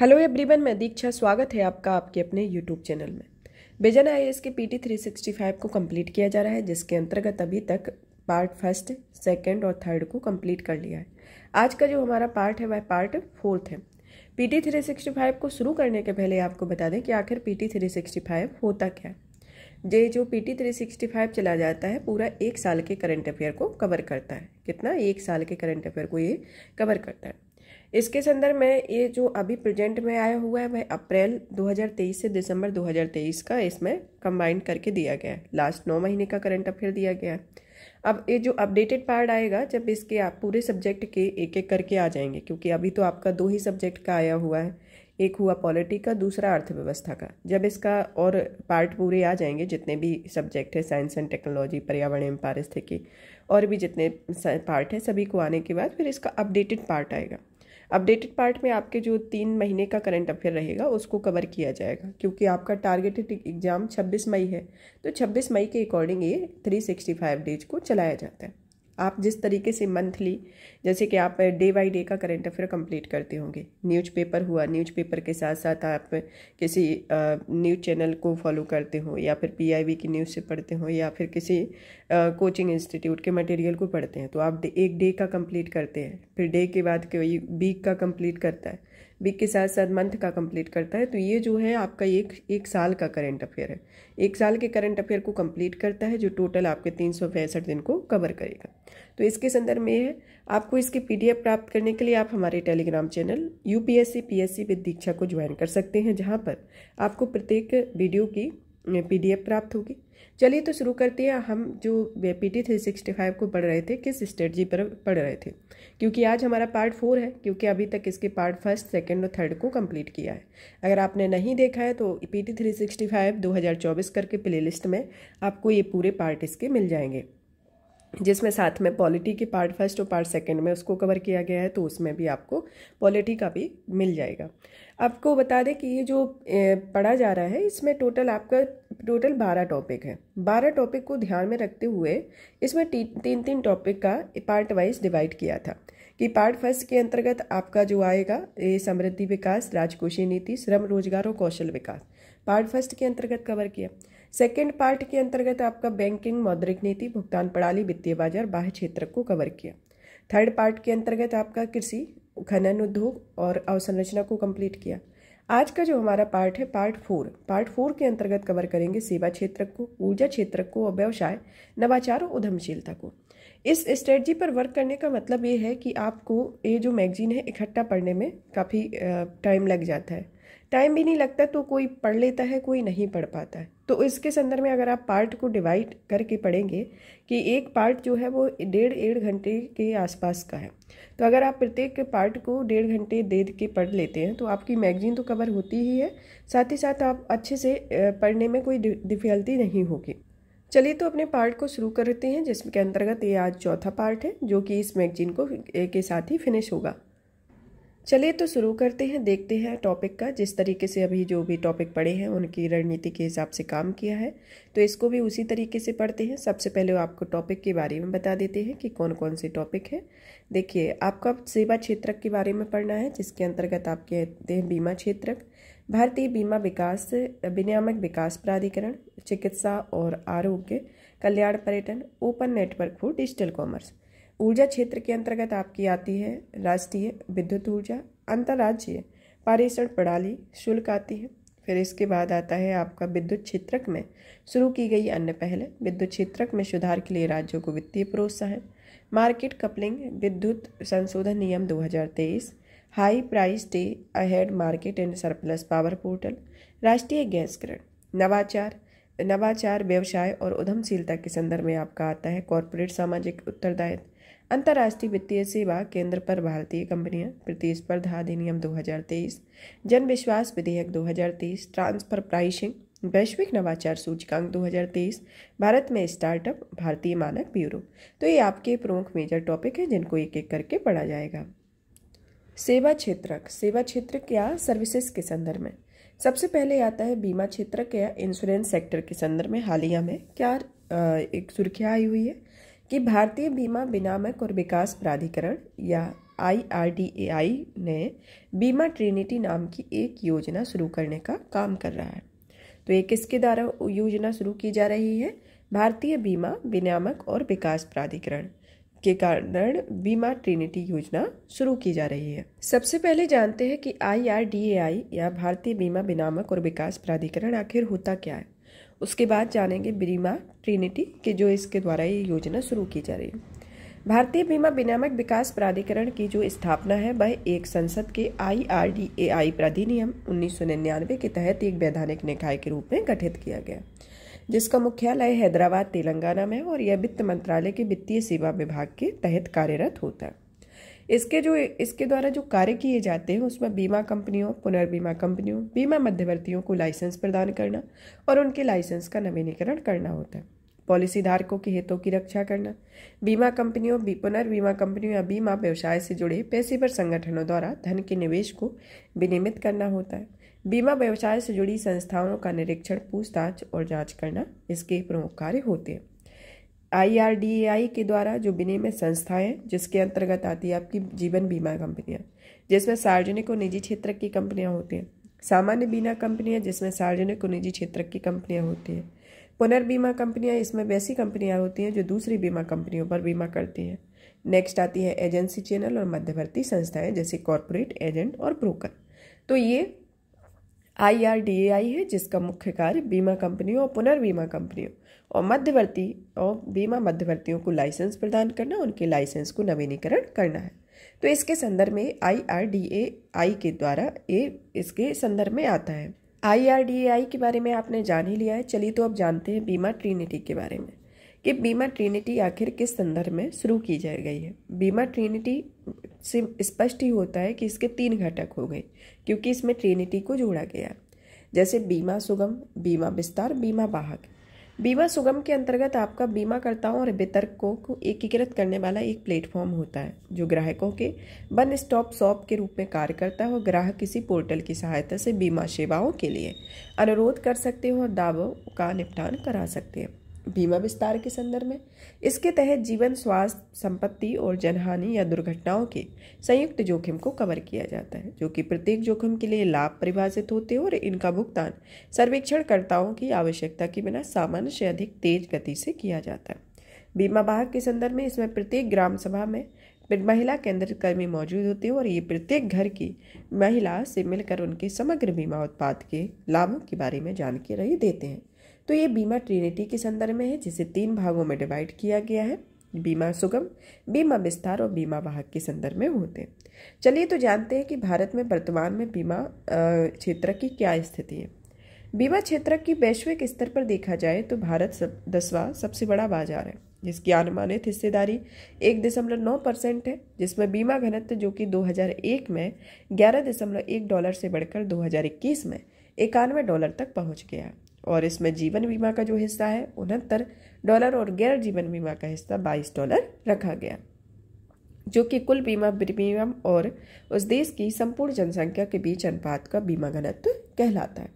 hello everyone मैं दीक्षा स्वागत है आपका आपके अपने यूट्यूब चैनल में बेजन आई एस के P T three sixty five को कंप्लीट किया जा रहा है जिसके अंतर्गत अभी तक पार्ट फर्स्ट सेकंड और थर्ड को कंप्लीट कर लिया है आज का जो हमारा पार्ट है वह पार्ट फोर्थ है P T three sixty five को शुरू करने के पहले आपको बता दें कि आखिर P T three sixty five होता क्या है ये जो P T three sixty five चला जाता है पूरा एक साल के करंट अफेयर को कवर करता है कितना एक साल के करंट अफेयर को ये कवर करता है इसके संदर्भ में ये जो अभी प्रेजेंट में आया हुआ है वह अप्रैल 2023 से दिसंबर 2023 का इसमें कंबाइंड करके दिया गया है लास्ट नौ महीने का करंट अफेयर दिया गया है अब ये जो अपडेटेड पार्ट आएगा जब इसके आप पूरे सब्जेक्ट के एक एक करके आ जाएंगे क्योंकि अभी तो आपका दो ही सब्जेक्ट का आया हुआ है एक हुआ पॉलिटी का दूसरा अर्थव्यवस्था का जब इसका और पार्ट पूरे आ जाएंगे जितने भी सब्जेक्ट है साइंस एंड टेक्नोलॉजी पर्यावरण एवं पारिस्थितिकी और भी जितने पार्ट है सभी को आने के बाद फिर इसका अपडेटेड पार्ट आएगा अपडेटेड पार्ट में आपके जो तीन महीने का करंट अफेयर रहेगा उसको कवर किया जाएगा क्योंकि आपका टारगेटेड एग्ज़ाम 26 मई है तो 26 मई के अकॉर्डिंग ये 365 डेज को चलाया जाता है आप जिस तरीके से मंथली जैसे कि आप डे बाय डे का करंट अफेयर कंप्लीट करते होंगे न्यूज़पेपर हुआ न्यूज़पेपर के साथ साथ आप किसी न्यूज़ चैनल को फॉलो करते हो या फिर पीआईवी की न्यूज़ से पढ़ते हो या फिर किसी कोचिंग इंस्टीट्यूट के मटेरियल को पढ़ते हैं तो आप एक डे का कंप्लीट करते हैं फिर डे के बाद कोई वीक का कंप्लीट करता है वीक के साथ साथ मंथ का कंप्लीट करता है तो ये जो है आपका एक एक साल का करंट अफेयर है एक साल के करंट अफेयर को कंप्लीट करता है जो टोटल आपके तीन सौ पैंसठ दिन को कवर करेगा तो इसके संदर्भ में है आपको इसके पीडीएफ प्राप्त करने के लिए आप हमारे Telegram channel UPSC PSC with Diksha को ज्वाइन कर सकते हैं जहाँ पर आपको प्रत्येक वीडियो की पी प्राप्त होगी चलिए तो शुरू करते हैं हम जो P T three sixty five को पढ़ रहे थे किस स्ट्रेटजी पर पढ़ रहे थे क्योंकि आज हमारा पार्ट फोर है क्योंकि अभी तक इसके पार्ट फर्स्ट सेकेंड और थर्ड को कंप्लीट किया है अगर आपने नहीं देखा है तो P T three sixty five दो हज़ार चौबीस करके प्लेलिस्ट में आपको ये पूरे पार्ट इसके मिल जाएंगे जिसमें साथ में पॉलिटी के पार्ट फर्स्ट और पार्ट सेकंड में उसको कवर किया गया है तो उसमें भी आपको पॉलिटी का भी मिल जाएगा आपको बता दें कि ये जो पढ़ा जा रहा है इसमें टोटल आपका टोटल बारह टॉपिक है बारह टॉपिक को ध्यान में रखते हुए इसमें तीन तीन टॉपिक का पार्ट वाइज डिवाइड किया था कि पार्ट फर्स्ट के अंतर्गत आपका जो आएगा ये समृद्धि विकास राजकोषीय नीति श्रम रोजगार और कौशल विकास पार्ट फर्स्ट के अंतर्गत कवर किया सेकेंड पार्ट के अंतर्गत आपका बैंकिंग मौद्रिक नीति भुगतान प्रणाली वित्तीय बाजार बाह्य क्षेत्र को कवर किया थर्ड पार्ट के अंतर्गत आपका कृषि खनन उद्योग और अवसंरचना को कंप्लीट किया आज का जो हमारा पार्ट है पार्ट फोर पार्ट फोर के अंतर्गत कवर करेंगे सेवा क्षेत्र को ऊर्जा क्षेत्र को और व्यवसाय नवाचार और उद्यमशीलता को इस स्ट्रेटजी पर वर्क करने का मतलब ये है कि आपको ये जो मैगजीन है इकट्ठा पढ़ने में काफ़ी टाइम लग जाता है टाइम भी नहीं लगता तो कोई पढ़ लेता है कोई नहीं पढ़ पाता है तो इसके संदर्भ में अगर आप पार्ट को डिवाइड करके पढ़ेंगे कि एक पार्ट जो है वो डेढ़ डेढ़ घंटे के आसपास का है तो अगर आप प्रत्येक पार्ट को डेढ़ घंटे दे के पढ़ लेते हैं तो आपकी मैगजीन तो कवर होती ही है साथ ही साथ आप अच्छे से पढ़ने में कोई डिफ़िकल्टी नहीं होगी चलिए तो अपने पार्ट को शुरू करते हैं जिसके अंतर्गत ये आज चौथा पार्ट है जो कि इस मैगजीन को के साथ ही फिनिश होगा चलिए तो शुरू करते हैं देखते हैं टॉपिक का जिस तरीके से अभी जो भी टॉपिक पढ़े हैं उनकी रणनीति के हिसाब से काम किया है तो इसको भी उसी तरीके से पढ़ते हैं सबसे पहले आपको टॉपिक के बारे में बता देते हैं कि कौन कौन से टॉपिक है देखिए आपका सेवा क्षेत्र के बारे में पढ़ना है जिसके अंतर्गत आप कहते हैं बीमा क्षेत्र भारतीय बीमा विकास विनियामक विकास प्राधिकरण चिकित्सा और आरोग्य कल्याण पर्यटन open network for digital commerce ऊर्जा क्षेत्र के अंतर्गत आपकी आती है राष्ट्रीय विद्युत ऊर्जा अंतर्राज्यीय पारिषण प्रणाली शुल्क आती है फिर इसके बाद आता है आपका विद्युत क्षेत्रक में शुरू की गई अन्य पहले विद्युत क्षेत्रक में सुधार के लिए राज्यों को वित्तीय प्रोत्साहन मार्केट कपलिंग विद्युत संशोधन नियम 2023 high price day ahead market and surplus power portal राष्ट्रीय गैस ग्रिड नवाचार नवाचार व्यवसाय और उद्यमशीलता के संदर्भ में आपका आता है कॉरपोरेट सामाजिक उत्तरदायित्व अंतर्राष्ट्रीय वित्तीय सेवा केंद्र पर भारतीय कंपनियां प्रतिस्पर्धा अधिनियम 2023, जन विश्वास विधेयक 2023, ट्रांसफर प्राइसिंग वैश्विक नवाचार सूचकांक 2023, भारत में स्टार्टअप भारतीय मानक ब्यूरो तो ये आपके प्रमुख मेजर टॉपिक हैं जिनको एक एक करके पढ़ा जाएगा सेवा क्षेत्रक सेवा क्षेत्र क्या सर्विसेज के संदर्भ में सबसे पहले आता है बीमा क्षेत्र या इंश्योरेंस सेक्टर के संदर्भ में हालिया में क्या एक सुर्खियाँ आई हुई है कि भारतीय बीमा बिनामक और विकास प्राधिकरण या आई ने बीमा ट्रिनिटी नाम की एक योजना शुरू करने का काम कर रहा है तो ये किसके द्वारा योजना शुरू की जा रही है भारतीय बीमा विनियामक और विकास प्राधिकरण के कारण बीमा ट्रिनिटी योजना शुरू की जा रही है सबसे पहले जानते हैं कि आई या भारतीय बीमा विनामक और विकास प्राधिकरण आखिर होता क्या है उसके बाद जानेंगे बीमा ट्रिनिटी के जो इसके द्वारा ये योजना शुरू की जा रही है भारतीय बीमा विनियामक विकास प्राधिकरण की जो स्थापना है वह एक संसद के आई आर डी ए आई प्राधिनियम उन्नीस के तहत एक वैधानिक निकाय के रूप में गठित किया गया जिसका मुख्यालय हैदराबाद तेलंगाना में और यह वित्त मंत्रालय के वित्तीय सेवा विभाग के तहत कार्यरत होता है इसके जो इसके द्वारा जो कार्य किए जाते हैं उसमें बीमा कंपनियों पुनर्बीमा कंपनियों बीमा मध्यवर्तियों को लाइसेंस प्रदान करना और उनके लाइसेंस का नवीनीकरण करना होता है पॉलिसी धारकों के हितों की रक्षा करना बीमा कंपनियों पुनर्बीमा कंपनियों या बीमा व्यवसाय से जुड़े पेशेवर संगठनों द्वारा धन के निवेश को विनियमित करना होता है बीमा व्यवसाय से जुड़ी संस्थाओं का निरीक्षण पूछताछ और जांच करना इसके प्रमुख कार्य होते हैं आई के द्वारा जो विनिमय संस्थाएं जिसके अंतर्गत आती है आपकी जीवन बीमा कंपनियां जिसमें सार्वजनिक और निजी क्षेत्र की कंपनियां होती हैं सामान्य बीमा कंपनियां जिसमें सार्वजनिक और निजी क्षेत्र की कंपनियां होती हैं पुनर्बीमा कंपनियां इसमें वैसी कंपनियां होती हैं जो दूसरी बीमा कंपनियों पर बीमा करती हैं नेक्स्ट आती है एजेंसी चैनल और मध्यवर्ती संस्थाएं जैसे कॉरपोरेट एजेंट और ब्रोकर तो ये आई है जिसका मुख्य कार्य बीमा कंपनियों और पुनर्बीमा कंपनियों और मध्यवर्ती और बीमा मध्यवर्तियों को लाइसेंस प्रदान करना उनके लाइसेंस को नवीनीकरण करना है तो इसके संदर्भ में आई आर डी ए आई के द्वारा ये इसके संदर्भ में आता है आई आर डी ए आई के बारे में आपने जान ही लिया है चलिए तो अब जानते हैं बीमा ट्रिनिटी के बारे में कि बीमा ट्रिनिटी आखिर किस संदर्भ में शुरू की जा गई है बीमा ट्रिनिटी से स्पष्ट ही होता है कि इसके तीन घटक हो गए क्योंकि इसमें ट्रिनिटी को जोड़ा गया जैसे बीमा सुगम बीमा विस्तार बीमा वाहक बीमा सुगम के अंतर्गत आपका बीमाकर्ताओं और वितरकों को एकीकृत करने वाला एक प्लेटफॉर्म होता है जो ग्राहकों के वन स्टॉप शॉप के रूप में कार्य करता है और ग्राहक किसी पोर्टल की सहायता से बीमा सेवाओं के लिए अनुरोध कर सकते हो और दावों का निपटान करा सकते हैं बीमा विस्तार के संदर्भ में इसके तहत जीवन स्वास्थ्य संपत्ति और जनहानि या दुर्घटनाओं के संयुक्त जोखिम को कवर किया जाता है जो कि प्रत्येक जोखिम के लिए लाभ परिभाषित होते हैं और इनका भुगतान सर्वेक्षणकर्ताओं की आवश्यकता के बिना सामान्य से अधिक तेज गति से किया जाता है बीमा बाहक के संदर्भ में इसमें प्रत्येक ग्राम सभा में महिला केंद्र कर्मी मौजूद होते हैं और ये प्रत्येक घर की महिला से मिलकर उनके समग्र बीमा उत्पाद के लाभों के बारे में जानकारी देते हैं तो ये बीमा ट्रिनिटी के संदर्भ में है जिसे तीन भागों में डिवाइड किया गया है बीमा सुगम बीमा विस्तार और बीमा वाहक के संदर्भ में होते हैं चलिए तो जानते हैं कि भारत में वर्तमान में बीमा क्षेत्र की क्या स्थिति है बीमा क्षेत्र की वैश्विक स्तर पर देखा जाए तो भारत सब दसवा सबसे बड़ा बाजार है जिसकी अनुमानित हिस्सेदारी एक दशमलव नौ परसेंट है जिसमें बीमा घनत्व जो कि 2001 में ग्यारह दशमलव एक डॉलर से बढ़कर 2021 में इक्यानवे डॉलर तक पहुंच गया और इसमें जीवन बीमा का जो हिस्सा है उनहत्तर डॉलर और गैर जीवन बीमा का हिस्सा बाईस डॉलर रखा गया जो कि कुल बीमा प्रीमियम और उस देश की संपूर्ण जनसंख्या के बीच अनुपात का बीमा घनत्व कहलाता है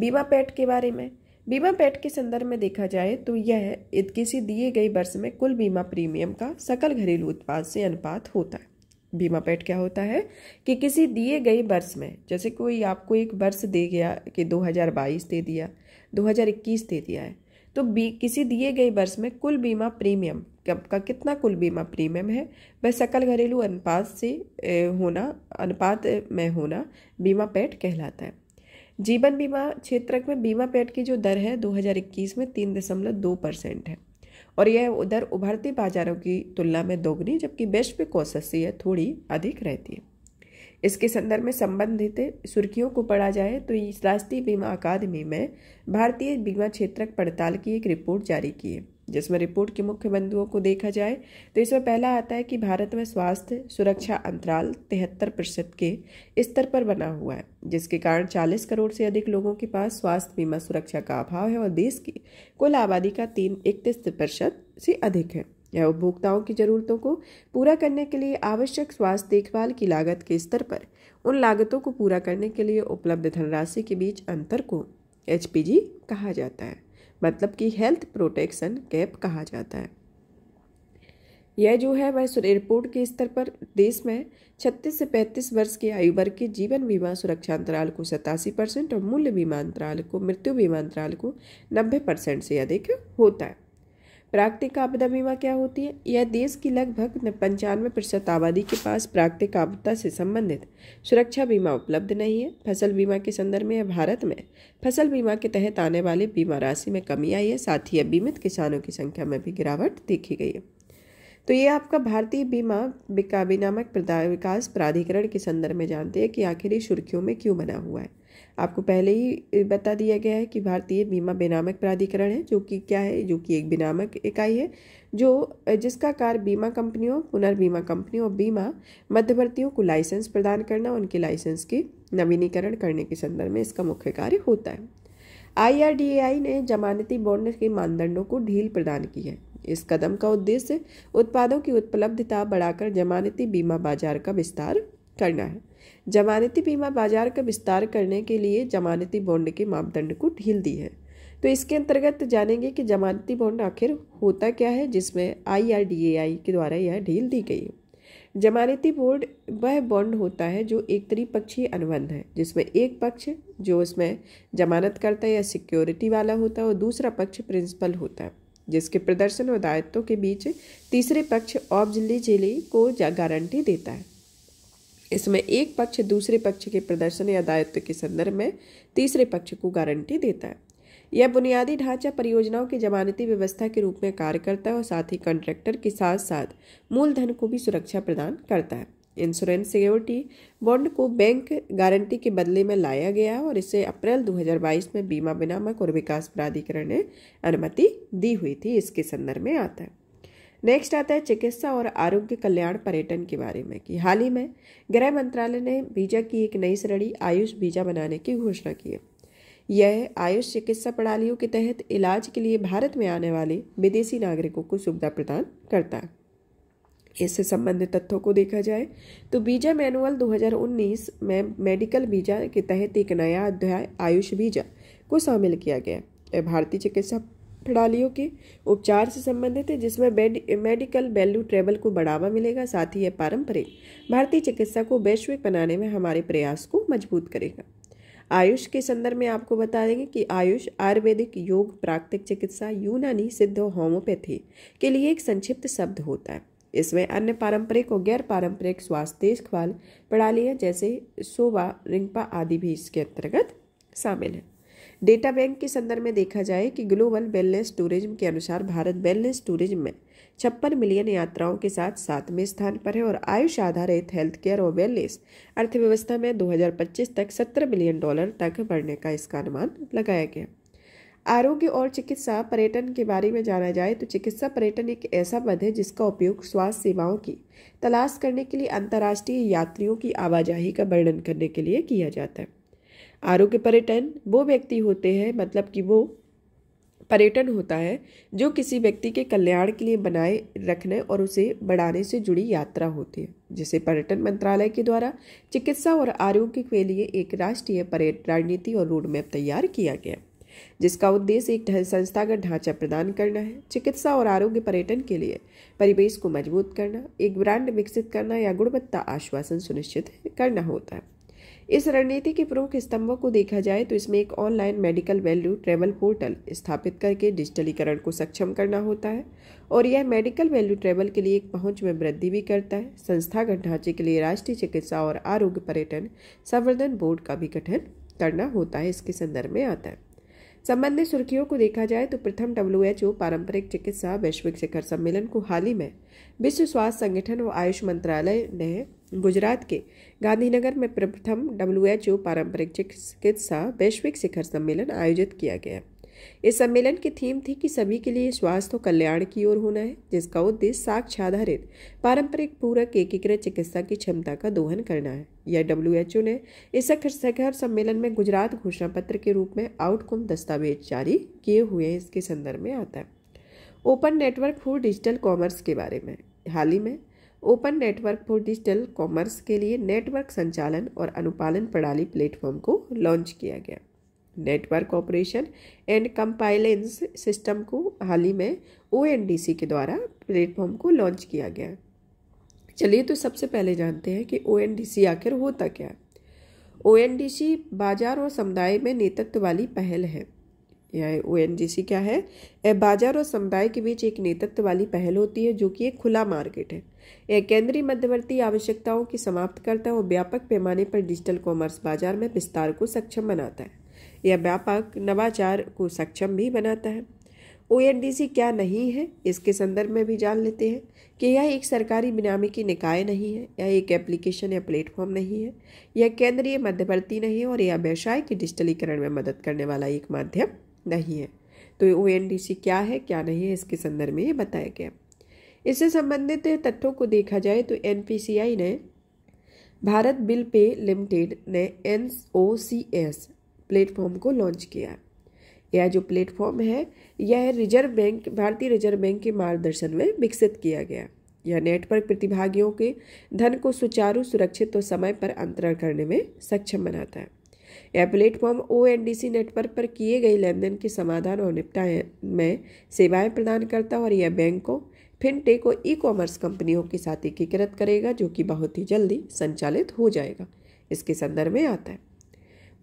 बीमा पैट के बारे में बीमा पैट के संदर्भ में देखा जाए तो यह किसी दिए गए वर्ष में कुल बीमा प्रीमियम का सकल घरेलू उत्पाद से अनुपात होता है बीमा पैट क्या होता है कि किसी दिए गए वर्ष में जैसे कोई आपको एक वर्ष दे गया कि 2022 दे दिया 2021 दे दिया है तो बी किसी दिए गए वर्ष में कुल बीमा प्रीमियम कब का कितना कुल बीमा प्रीमियम है वह सकल घरेलू अनुपात से होना अनुपात में होना बीमा पेट कहलाता है जीवन बीमा क्षेत्र में बीमा पेट की जो दर है 2021 में तीन दशमलव दो परसेंट है और यह दर उभरती बाजारों की तुलना में दोगुनी जबकि वैश्विक औसत से यह थोड़ी अधिक रहती है इसके संदर्भ में संबंधित सुर्खियों को पढ़ा जाए तो इस राष्ट्रीय बीमा अकादमी में भारतीय बीमा क्षेत्रक पड़ताल की एक रिपोर्ट जारी की है जिसमें रिपोर्ट के मुख्य बिंदुओं को देखा जाए तो इसमें पहला आता है कि भारत में स्वास्थ्य सुरक्षा अंतराल तिहत्तर प्रतिशत के स्तर पर बना हुआ है जिसके कारण 40 करोड़ से अधिक लोगों के पास स्वास्थ्य बीमा सुरक्षा का अभाव है और देश की कुल आबादी का तीन इकतीस प्रतिशत से अधिक है यह उपभोक्ताओं की जरूरतों को पूरा करने के लिए आवश्यक स्वास्थ्य देखभाल की लागत के स्तर पर उन लागतों को पूरा करने के लिए उपलब्ध धनराशि के बीच अंतर को एच कहा जाता है मतलब कि हेल्थ प्रोटेक्शन कैप कहा जाता है यह जो है वह एयरपोर्ट के स्तर पर देश में 36 से 35 वर्ष की आयु वर्ग के जीवन बीमा सुरक्षा अंतराल को सतासी परसेंट और मूल्य बीमा अंतराल को मृत्यु बीमा अंतराल को 90 परसेंट से अधिक होता है प्राकृतिक आपदा बीमा क्या होती है यह देश की लगभग पंचानवे प्रतिशत आबादी के पास प्राकृतिक आपदा से संबंधित सुरक्षा बीमा उपलब्ध नहीं है फसल बीमा के संदर्भ में भारत में फसल बीमा के तहत आने वाले बीमा राशि में कमी आई है साथ ही बीमित किसानों की संख्या में भी गिरावट देखी गई है तो ये आपका भारतीय बीमा विकाबी नामक विकास प्राधिकरण के संदर्भ में जानते हैं कि आखिर ये सुर्खियों में क्यों बना हुआ है आपको पहले ही बता दिया गया है कि भारतीय बीमा बेनामक प्राधिकरण है जो कि क्या है जो कि एक बेनामक इकाई है जो जिसका कार्य बीमा कंपनियों पुनर्बीमा कंपनियों और बीमा मध्यवर्तियों को लाइसेंस प्रदान करना उनके लाइसेंस के नवीनीकरण करने के संदर्भ में इसका मुख्य कार्य होता है आई ने जमानती बॉन्ड के मानदंडों को ढील प्रदान की है इस कदम का उद्देश्य उत्पादों की उपलब्धता बढ़ाकर जमानती बीमा बाजार का विस्तार करना है जमानती बीमा बाजार का विस्तार करने के लिए जमानती बॉन्ड के मापदंड को ढील दी है तो इसके अंतर्गत जानेंगे कि जमानती बॉन्ड आखिर होता क्या है जिसमें आई के द्वारा यह ढील दी गई है जमानती बोर्ड वह बॉन्ड होता है जो एक त्रिपक्षीय अनुबंध है जिसमें एक पक्ष जो उसमें जमानत करता है या सिक्योरिटी वाला होता है और दूसरा पक्ष प्रिंसिपल होता है जिसके प्रदर्शन और दायित्वों के बीच तीसरे पक्ष ऑब्जली जिले को गारंटी देता है इसमें एक पक्ष दूसरे पक्ष के प्रदर्शन या दायित्व के संदर्भ में तीसरे पक्ष को गारंटी देता है यह बुनियादी ढांचा परियोजनाओं की जमानती व्यवस्था के रूप में कार्य करता है और साथ ही कॉन्ट्रैक्टर के साथ साथ मूलधन को भी सुरक्षा प्रदान करता है इंश्योरेंस सिक्योरिटी बॉन्ड को बैंक गारंटी के बदले में लाया गया और इसे अप्रैल 2022 में बीमा विनामक और विकास प्राधिकरण ने अनुमति दी हुई थी इसके संदर्भ में आता है नेक्स्ट आता है चिकित्सा और आरोग्य कल्याण पर्यटन के बारे में कि हाल ही में गृह मंत्रालय ने वीजा की एक नई श्रेणी आयुष वीजा बनाने की घोषणा की है यह आयुष चिकित्सा प्रणालियों के तहत इलाज के लिए भारत में आने वाले विदेशी नागरिकों को सुविधा प्रदान करता है इससे संबंधित तथ्यों को देखा जाए तो वीजा मैनुअल 2019 में मेडिकल वीजा के तहत एक नया अध्याय आयुष वीजा को शामिल किया गया भारतीय चिकित्सा प्रणालियों के उपचार से संबंधित है जिसमें मेडिकल वैल्यू ट्रेवल को बढ़ावा मिलेगा साथ ही यह पारंपरिक भारतीय चिकित्सा को वैश्विक बनाने में हमारे प्रयास को मजबूत करेगा आयुष के संदर्भ में आपको बता देंगे कि आयुष आयुर्वेदिक योग प्राकृतिक चिकित्सा यूनानी सिद्ध होम्योपैथी के लिए एक संक्षिप्त शब्द होता है इसमें अन्य पारंपरिक और गैर पारंपरिक स्वास्थ्य देखभाल प्रणालियाँ जैसे सोवा रिंगपा आदि भी इसके अंतर्गत शामिल हैं डेटा बैंक के संदर्भ में देखा जाए कि ग्लोबल वेलनेस टूरिज्म के अनुसार भारत वेलनेस टूरिज्म में छप्पन मिलियन यात्राओं के साथ सातवें स्थान पर है और आयुष आधारित हेल्थ केयर और वेलनेस अर्थव्यवस्था में 2025 तक 17 मिलियन डॉलर तक बढ़ने का इसका अनुमान लगाया गया आरोग्य और चिकित्सा पर्यटन के बारे में जाना जाए तो चिकित्सा पर्यटन एक ऐसा पद है जिसका उपयोग स्वास्थ्य सेवाओं की तलाश करने के लिए अंतर्राष्ट्रीय यात्रियों की आवाजाही का वर्णन करने के लिए किया जाता है आरोग्य पर्यटन वो व्यक्ति होते हैं मतलब कि वो पर्यटन होता है जो किसी व्यक्ति के कल्याण के लिए बनाए रखने और उसे बढ़ाने से जुड़ी यात्रा होती है जिसे पर्यटन मंत्रालय के द्वारा चिकित्सा और आरोग्य के लिए एक राष्ट्रीय पर्यटन रणनीति और रोड मैप तैयार किया गया जिसका उद्देश्य एक संस्थागत ढांचा प्रदान करना है चिकित्सा और आरोग्य पर्यटन के लिए परिवेश को मजबूत करना एक ब्रांड विकसित करना या गुणवत्ता आश्वासन सुनिश्चित करना होता है इस रणनीति के प्रमुख स्तंभों को देखा जाए तो इसमें एक online medical value travel portal स्थापित करके डिजिटलीकरण को सक्षम करना होता है और यह मेडिकल वैल्यू ट्रैवल के लिए एक पहुंच में वृद्धि भी करता है संस्थागत ढांचे के लिए राष्ट्रीय चिकित्सा और आरोग्य पर्यटन संवर्धन बोर्ड का भी गठन करना होता है इसके संदर्भ में आता है संबंधित सुर्खियों को देखा जाए तो प्रथम डब्ल्यू ओ पारंपरिक चिकित्सा वैश्विक शिखर सम्मेलन को हाल ही में विश्व स्वास्थ्य संगठन व आयुष मंत्रालय ने गुजरात के गांधीनगर में प्रथम डब्ल्यू ओ पारंपरिक चिकित्सा वैश्विक शिखर सम्मेलन आयोजित किया गया इस सम्मेलन की थीम थी कि सभी के लिए स्वास्थ्य और कल्याण की ओर होना है जिसका उद्देश्य साक्ष आधारित पारंपरिक पूरक एकीकृत चिकित्सा की क्षमता का दोहन करना है यह डब्ल्यू ने इस शिखर सम्मेलन में गुजरात घोषणा पत्र के रूप में आउटकम दस्तावेज जारी किए हुए हैं इसके संदर्भ में आता है open network for digital commerce के बारे में हाल ही में open network for digital commerce के लिए नेटवर्क संचालन और अनुपालन प्रणाली प्लेटफॉर्म को लॉन्च किया गया network operation and compliance system को हाल ही में ओ के द्वारा प्लेटफॉर्म को लॉन्च किया गया चलिए तो सबसे पहले जानते हैं कि ओ आखिर होता क्या है ओ बाजार और समुदाय में नेतृत्व वाली पहल है यह ओ क्या है यह बाजार और समुदाय के बीच एक नेतृत्व वाली पहल होती है जो कि एक खुला मार्केट है यह केंद्रीय मध्यवर्ती आवश्यकताओं की समाप्त करता है और व्यापक पैमाने पर डिजिटल कॉमर्स बाजार में विस्तार को सक्षम बनाता है यह व्यापक नवाचार को सक्षम भी बनाता है ओ क्या नहीं है इसके संदर्भ में भी जान लेते हैं कि यह एक सरकारी बिनामी की निकाय नहीं है यह एक एप्लीकेशन या प्लेटफॉर्म नहीं है यह केंद्रीय मध्यवर्ती नहीं है और यह व्यवसाय के डिजिटलीकरण में मदद करने वाला एक माध्यम नहीं है तो ओ क्या है क्या नहीं है इसके संदर्भ में ये बताया गया इससे संबंधित तथ्यों को देखा जाए तो एन ने भारत बिल पे लिमिटेड ने N O C S platform को लॉन्च किया यह जो प्लेटफॉर्म है यह रिजर्व बैंक भारतीय रिजर्व बैंक के मार्गदर्शन में विकसित किया गया यह नेटवर्क प्रतिभागियों के धन को सुचारू सुरक्षित और समय पर अंतरण करने में सक्षम बनाता है यह प्लेटफॉर्म ओ नेटवर्क पर किए गए लेनदेन के समाधान और निपटाए में सेवाएं प्रदान करता है और यह बैंकों फिनटेक और ई कॉमर्स कंपनियों के साथ एकीकृत करेगा जो कि बहुत ही जल्दी संचालित हो जाएगा इसके संदर्भ में आता है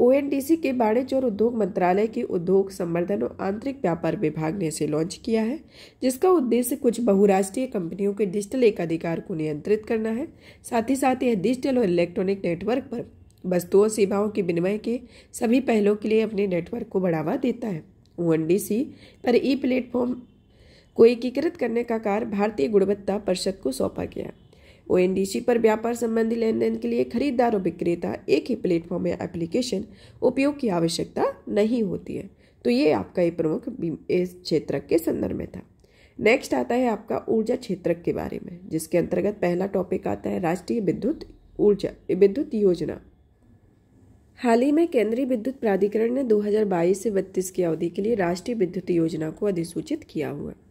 ओएनडीसी के वाणिज्य और उद्योग मंत्रालय के उद्योग संवर्धन और आंतरिक व्यापार विभाग ने इसे लॉन्च किया है जिसका उद्देश्य कुछ बहुराष्ट्रीय कंपनियों के डिजिटल एकाधिकार को नियंत्रित करना है साथ ही साथ यह डिजिटल और इलेक्ट्रॉनिक नेटवर्क पर वस्तुओं सेवाओं के विनिमय के सभी पहलों के लिए अपने नेटवर्क को बढ़ावा देता है ओ पर ई प्लेटफॉर्म को एकीकृत करने का कार्य भारतीय गुणवत्ता परिषद को सौंपा गया ओएनडीसी पर व्यापार संबंधी देन के लिए खरीदार और विक्रेता एक ही प्लेटफॉर्म या एप्लीकेशन उपयोग की आवश्यकता नहीं होती है तो ये आपका ये प्रमुख इस क्षेत्र के संदर्भ में था नेक्स्ट आता है आपका ऊर्जा क्षेत्र के बारे में जिसके अंतर्गत पहला टॉपिक आता है राष्ट्रीय विद्युत ऊर्जा विद्युत योजना हाल ही में केंद्रीय विद्युत प्राधिकरण ने 2022 से 32 की अवधि के लिए राष्ट्रीय विद्युत योजना को अधिसूचित किया हुआ है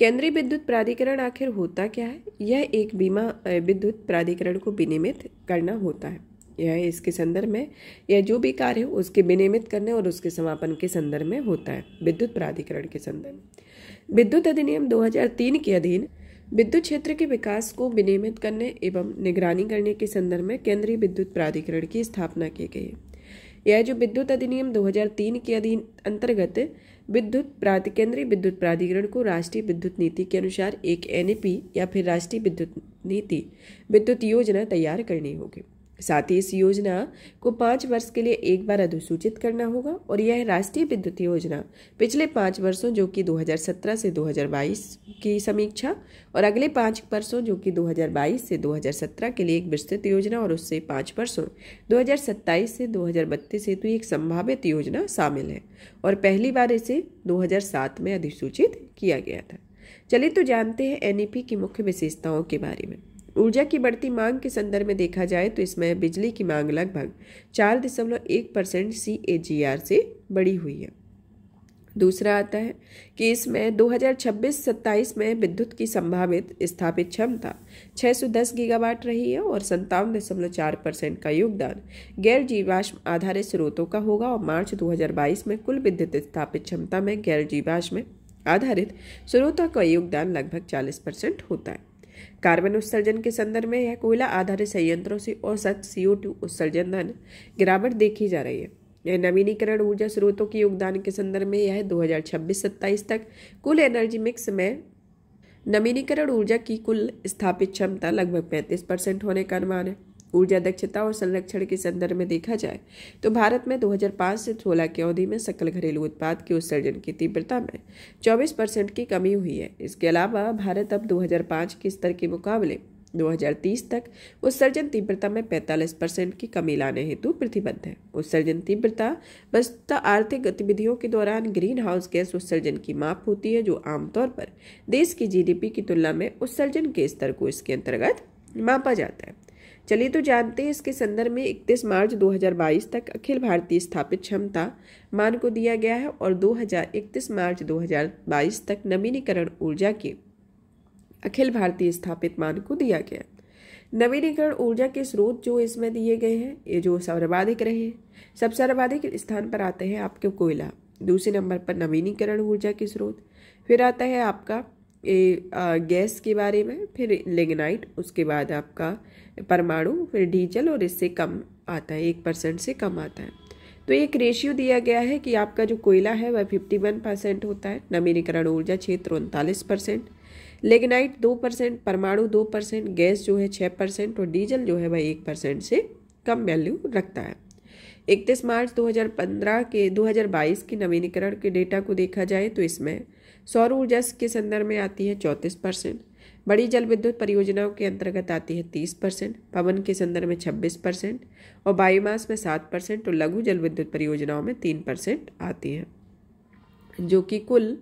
केंद्रीय विद्युत प्राधिकरण आखिर होता क्या है यह एक बीमा विद्युत प्राधिकरण को विनियमित करना होता है यह इसके संदर्भ में यह जो भी कार्य हो उसके विनियमित करने और उसके समापन के संदर्भ में होता है विद्युत प्राधिकरण के संदर्भ में विद्युत अधिनियम 2003 के अधीन विद्युत क्षेत्र के विकास को विनियमित करने एवं निगरानी करने के संदर्भ में केंद्रीय विद्युत प्राधिकरण की स्थापना की गई है यह जो विद्युत अधिनियम 2003 के अधीन अंतर्गत विद्युत प्राधि केंद्रीय विद्युत प्राधिकरण को राष्ट्रीय विद्युत नीति के अनुसार एक एन या फिर राष्ट्रीय विद्युत नीति विद्युत योजना तैयार करनी होगी साथ ही इस योजना को पाँच वर्ष के लिए एक बार अधिसूचित करना होगा और यह राष्ट्रीय विद्युत योजना पिछले पाँच वर्षों जो कि 2017 से 2022 की समीक्षा और अगले पाँच वर्षों जो कि 2022 से 2017 के लिए एक विस्तृत योजना और उससे पाँच वर्षों 2027 से 2032 तो एक संभावित योजना शामिल है और पहली बार इसे दो में अधिसूचित किया गया था चलिए तो जानते हैं एन की मुख्य विशेषताओं के बारे में ऊर्जा की बढ़ती मांग के संदर्भ में देखा जाए तो इसमें बिजली की मांग लगभग चार दशमलव एक percent C A ji are से बढ़ी हुई है दूसरा आता है कि इसमें 2026-27 में विद्युत की संभावित स्थापित क्षमता 610 गीगावाट रही है और संतावन दशमलव चार परसेंट का योगदान गैर जीवाश्म आधारित स्रोतों का होगा और मार्च 2022 में कुल विद्युत स्थापित क्षमता में गैर जीवाश्म आधारित स्रोतों का योगदान लगभग 40 परसेंट होता है कार्बन उत्सर्जन के संदर्भ में यह कोयला आधारित संयंत्रों से औसत सीओ टू उत्सर्जन धन गिरावट देखी जा रही है यह नवीनीकरण ऊर्जा स्रोतों के योगदान के संदर्भ में यह 2026-27 तक कुल एनर्जी मिक्स में नवीनीकरण ऊर्जा की कुल स्थापित क्षमता लगभग 35 परसेंट होने का अनुमान है ऊर्जा दक्षता और संरक्षण के संदर्भ में देखा जाए तो भारत में 2005 से 16 की अवधि में सकल घरेलू उत्पाद के उत्सर्जन की तीव्रता में 24 परसेंट की कमी हुई है इसके अलावा भारत अब 2005 के स्तर के मुकाबले 2030 तक उत्सर्जन तीव्रता में 45 परसेंट की कमी लाने हेतु प्रतिबद्ध है उत्सर्जन तीव्रता वस्तु आर्थिक गतिविधियों के दौरान ग्रीन हाउस गैस उत्सर्जन की माप होती है जो आमतौर पर देश की जीडीपी की तुलना में उत्सर्जन के स्तर को इसके अंतर्गत मापा जाता है चलिए तो जानते हैं इसके संदर्भ में 31 मार्च 2022 तक अखिल भारतीय स्थापित क्षमता मान को दिया गया है और 2031 मार्च 2022 तक नवीनीकरण ऊर्जा के अखिल भारतीय स्थापित मान को दिया गया नवीनीकरण ऊर्जा के स्रोत जो इसमें दिए गए हैं ये जो सर्वाधिक रहे हैं सब सर्वाधिक स्थान पर आते हैं आपके कोयला दूसरे नंबर पर नवीनीकरण ऊर्जा के स्रोत फिर आता है आपका ए, आ, गैस के बारे में फिर लेगनाइट उसके बाद आपका परमाणु फिर डीजल और इससे कम आता है एक परसेंट से कम आता है तो एक रेशियो दिया गया है कि आपका जो कोयला है वह फिफ्टी वन परसेंट होता है नवीनीकरण ऊर्जा क्षेत्र उनतालीस परसेंट लेगनाइट दो परसेंट परमाणु दो परसेंट गैस जो है छः परसेंट और डीजल जो है वह एक परसेंट से कम वैल्यू रखता है इकतीस मार्च 2015 के 2022 के नवीनीकरण के डेटा को देखा जाए तो इसमें सौर ऊर्जा के संदर्भ में आती है चौंतीस परसेंट बड़ी जल विद्युत परियोजनाओं के अंतर्गत आती है तीस परसेंट पवन के संदर्भ में छब्बीस परसेंट और बायोमास में सात परसेंट और लघु जल विद्युत परियोजनाओं में तीन परसेंट आती है जो कि कुल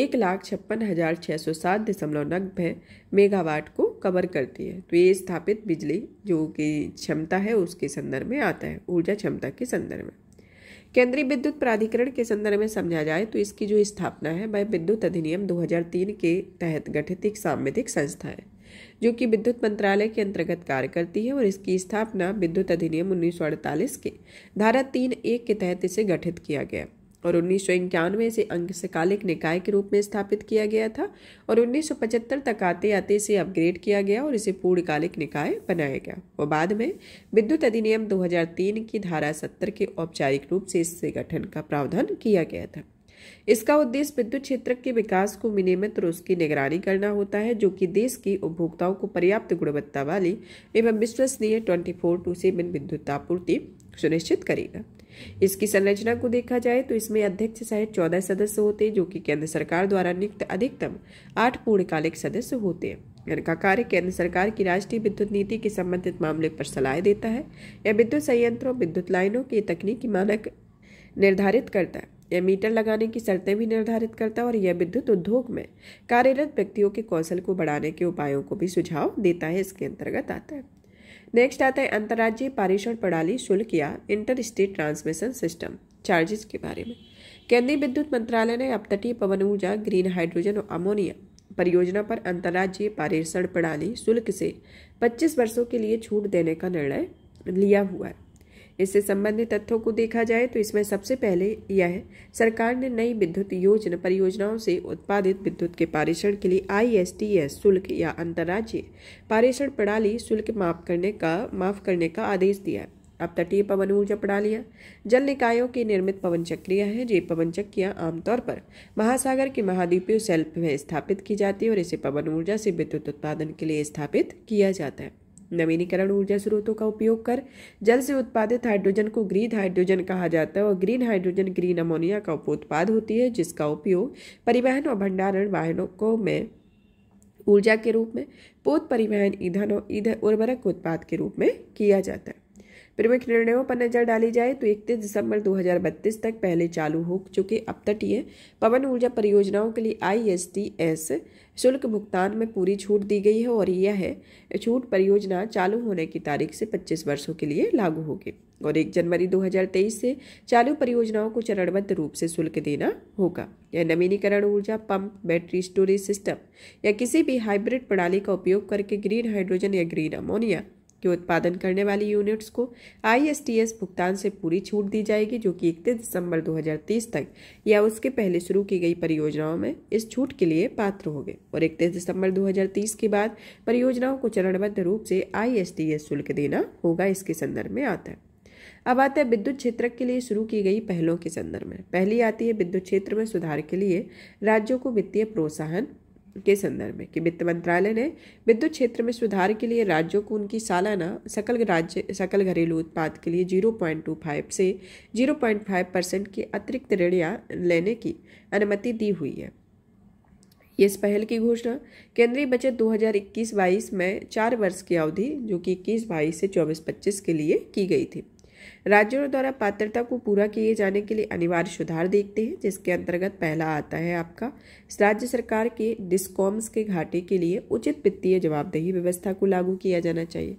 एक लाख छप्पन हज़ार छः सौ सात दशमलव नब्बे मेगावाट को कवर करती है तो ये स्थापित बिजली जो कि क्षमता है उसके संदर्भ में आता है ऊर्जा क्षमता के संदर्भ में केंद्रीय विद्युत प्राधिकरण के संदर्भ में समझा जाए तो इसकी जो स्थापना है वह विद्युत अधिनियम 2003 के तहत गठित एक सांविधिक संस्था है जो कि विद्युत मंत्रालय के अंतर्गत कार्य करती है और इसकी स्थापना विद्युत अधिनियम उन्नीस के धारा तीन एक के तहत इसे गठित किया गया और उन्नीस सौ इक्यानवे से अंशकालिक निकाय के रूप में स्थापित किया गया था और उन्नीस सौ पचहत्तर तक आते आते इसे अपग्रेड किया गया और इसे पूर्णकालिक निकाय बनाया गया वो बाद में विद्युत अधिनियम 2003 की धारा सत्तर के औपचारिक रूप से इससे गठन का प्रावधान किया गया था इसका उद्देश्य विद्युत क्षेत्र के विकास को विनियमित और उसकी निगरानी करना होता है जो कि देश की उपभोक्ताओं को पर्याप्त गुणवत्ता वाली एवं विश्वसनीय ट्वेंटी फोर टू सेवन विद्युत आपूर्ति सुनिश्चित करेगा इसकी संरचना को देखा जाए तो इसमें अध्यक्ष सहित चौदह सदस्य होते हैं जो कि केंद्र सरकार द्वारा नियुक्त अधिकतम आठ पूर्णकालिक सदस्य होते हैं इनका कार्य केंद्र सरकार की राष्ट्रीय विद्युत नीति के संबंधित मामले पर सलाह देता है यह विद्युत संयंत्रों विद्युत लाइनों के तकनीकी मानक निर्धारित करता है यह मीटर लगाने की शर्तें भी निर्धारित करता है और यह विद्युत उद्योग में कार्यरत व्यक्तियों के कौशल को बढ़ाने के उपायों को भी सुझाव देता है इसके अंतर्गत आता है नेक्स्ट आता है अंतर्राज्यीय पारिषण प्रणाली शुल्क या inter state transmission system charges के बारे में केंद्रीय विद्युत मंत्रालय ने अब तटीय पवन ऊर्जा ग्रीन हाइड्रोजन और अमोनिया परियोजना पर अंतर्राज्यीय पारिषण प्रणाली शुल्क से 25 वर्षों के लिए छूट देने का निर्णय लिया हुआ है इससे संबंधित तथ्यों को देखा जाए तो इसमें सबसे पहले यह सरकार ने नई विद्युत योजना परियोजनाओं से उत्पादित विद्युत के पारेषण के लिए आईएसटीएस शुल्क या अंतर्राज्यीय पारेषण प्रणाली शुल्क माफ करने का माफ करने का आदेश दिया है अब तटीय पवन ऊर्जा प्रणालियाँ जल निकायों की निर्मित पवन चक्रियाँ हैं ये पवन चक्रियाँ आमतौर पर महासागर के महाद्वीपीय सेल्फ में स्थापित की जाती है और इसे पवन ऊर्जा से विद्युत उत्पादन के लिए स्थापित किया जाता है नवीनीकरण ऊर्जा स्रोतों का उपयोग कर जल से उत्पादित हाइड्रोजन को ग्रीन हाइड्रोजन कहा जाता है और ग्रीन हाइड्रोजन ग्रीन अमोनिया का उपोत्पाद होती है जिसका उपयोग परिवहन और भंडारण वाहनों को में ऊर्जा के रूप में पोत परिवहन ईंधन और ईंधन उर्वरक उत्पाद के रूप में किया जाता है प्रमुख निर्णयों पर नजर डाली जाए तो इकतीस दिसंबर 2032 तक पहले चालू हो चुके अब ये पवन ऊर्जा परियोजनाओं के लिए आईएसटीएस शुल्क भुगतान में पूरी छूट दी गई है और यह है छूट परियोजना चालू होने की तारीख से 25 वर्षों के लिए लागू होगी और एक जनवरी 2023 से चालू परियोजनाओं को चरणबद्ध रूप से शुल्क देना होगा यह नवीनीकरण ऊर्जा पंप बैटरी स्टोरेज सिस्टम या किसी भी हाइब्रिड प्रणाली का उपयोग करके ग्रीन हाइड्रोजन या ग्रीन अमोनिया के उत्पादन करने वाली यूनिट्स को आईएसटीएस भुगतान से पूरी छूट दी जाएगी जो कि इकतीस दिसंबर 2030 तक या उसके पहले शुरू की गई परियोजनाओं में इस छूट के लिए पात्र होंगे और इकतीस दिसंबर 2030 के बाद परियोजनाओं को चरणबद्ध रूप से आईएसटीएस शुल्क देना होगा इसके संदर्भ में आता है अब आता है विद्युत क्षेत्र के लिए शुरू की गई पहलों के संदर्भ में पहली आती है विद्युत क्षेत्र में सुधार के लिए राज्यों को वित्तीय प्रोत्साहन के संदर्भ में कि वित्त मंत्रालय ने विद्युत क्षेत्र में सुधार के लिए राज्यों को उनकी सालाना सकल राज्य सकल घरेलू उत्पाद के लिए 0.25 से 0.5 परसेंट की अतिरिक्त ऋण लेने की अनुमति दी हुई है इस पहल की घोषणा केंद्रीय बजट 2021-22 में चार वर्ष की अवधि जो कि 21-22 से 24-25 के लिए की गई थी राज्यों द्वारा पात्रता को पूरा किए जाने के लिए अनिवार्य सुधार देखते हैं जिसके अंतर्गत पहला आता है आपका राज्य सरकार के डिस्कॉम्स के घाटे के लिए उचित वित्तीय जवाबदेही व्यवस्था को लागू किया जाना चाहिए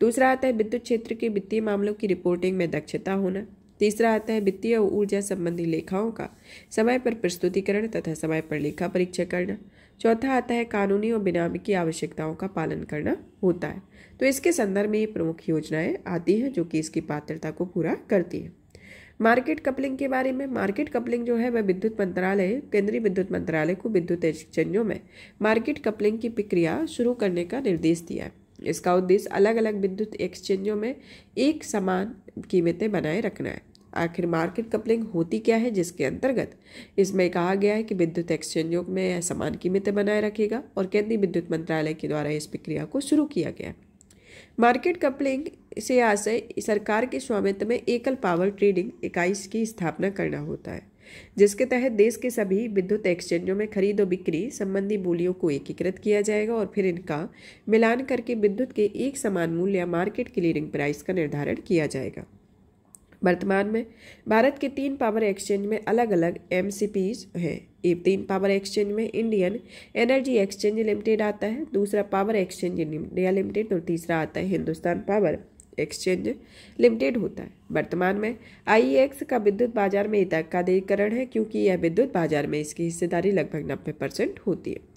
दूसरा आता है विद्युत क्षेत्र के वित्तीय मामलों की रिपोर्टिंग में दक्षता होना तीसरा आता है वित्तीय और ऊर्जा संबंधी लेखाओं का समय पर प्रस्तुतिकरण तथा समय पर लेखा परीक्षा करना चौथा आता है कानूनी और बिनामी की आवश्यकताओं का पालन करना होता है तो इसके संदर्भ में ये प्रमुख योजनाएं आती हैं जो कि इसकी पात्रता को पूरा करती हैं मार्केट कपलिंग के बारे में मार्केट कपलिंग जो है वह विद्युत मंत्रालय केंद्रीय विद्युत मंत्रालय को विद्युत एक्सचेंजों में मार्केट कपलिंग की प्रक्रिया शुरू करने का निर्देश दिया है इसका उद्देश्य अलग अलग विद्युत एक्सचेंजों में एक समान कीमतें बनाए रखना है आखिर मार्केट कपलिंग होती क्या है जिसके अंतर्गत इसमें कहा गया है कि विद्युत एक्सचेंजों में समान कीमतें बनाए रखेगा और केंद्रीय विद्युत मंत्रालय के द्वारा इस प्रक्रिया को शुरू किया गया है मार्केट कपलिंग से आशय सरकार के स्वामित्व में एकल पावर ट्रेडिंग इकाई की स्थापना करना होता है जिसके तहत देश के सभी विद्युत एक्सचेंजों में खरीद और बिक्री संबंधी बोलियों को एकीकृत किया जाएगा और फिर इनका मिलान करके विद्युत के एक समान मूल्य या मार्केट क्लियरिंग प्राइस का निर्धारण किया जाएगा वर्तमान में भारत के तीन पावर एक्सचेंज में अलग अलग एम हैं ये तीन पावर एक्सचेंज में इंडियन एनर्जी एक्सचेंज लिमिटेड आता है दूसरा पावर एक्सचेंज इंडिया लिमिटेड और तीसरा आता है हिंदुस्तान पावर एक्सचेंज लिमिटेड होता है वर्तमान में आई e का विद्युत बाजार में एकाधिकरण है क्योंकि यह विद्युत बाजार में इसकी हिस्सेदारी लगभग नब्बे परसेंट होती है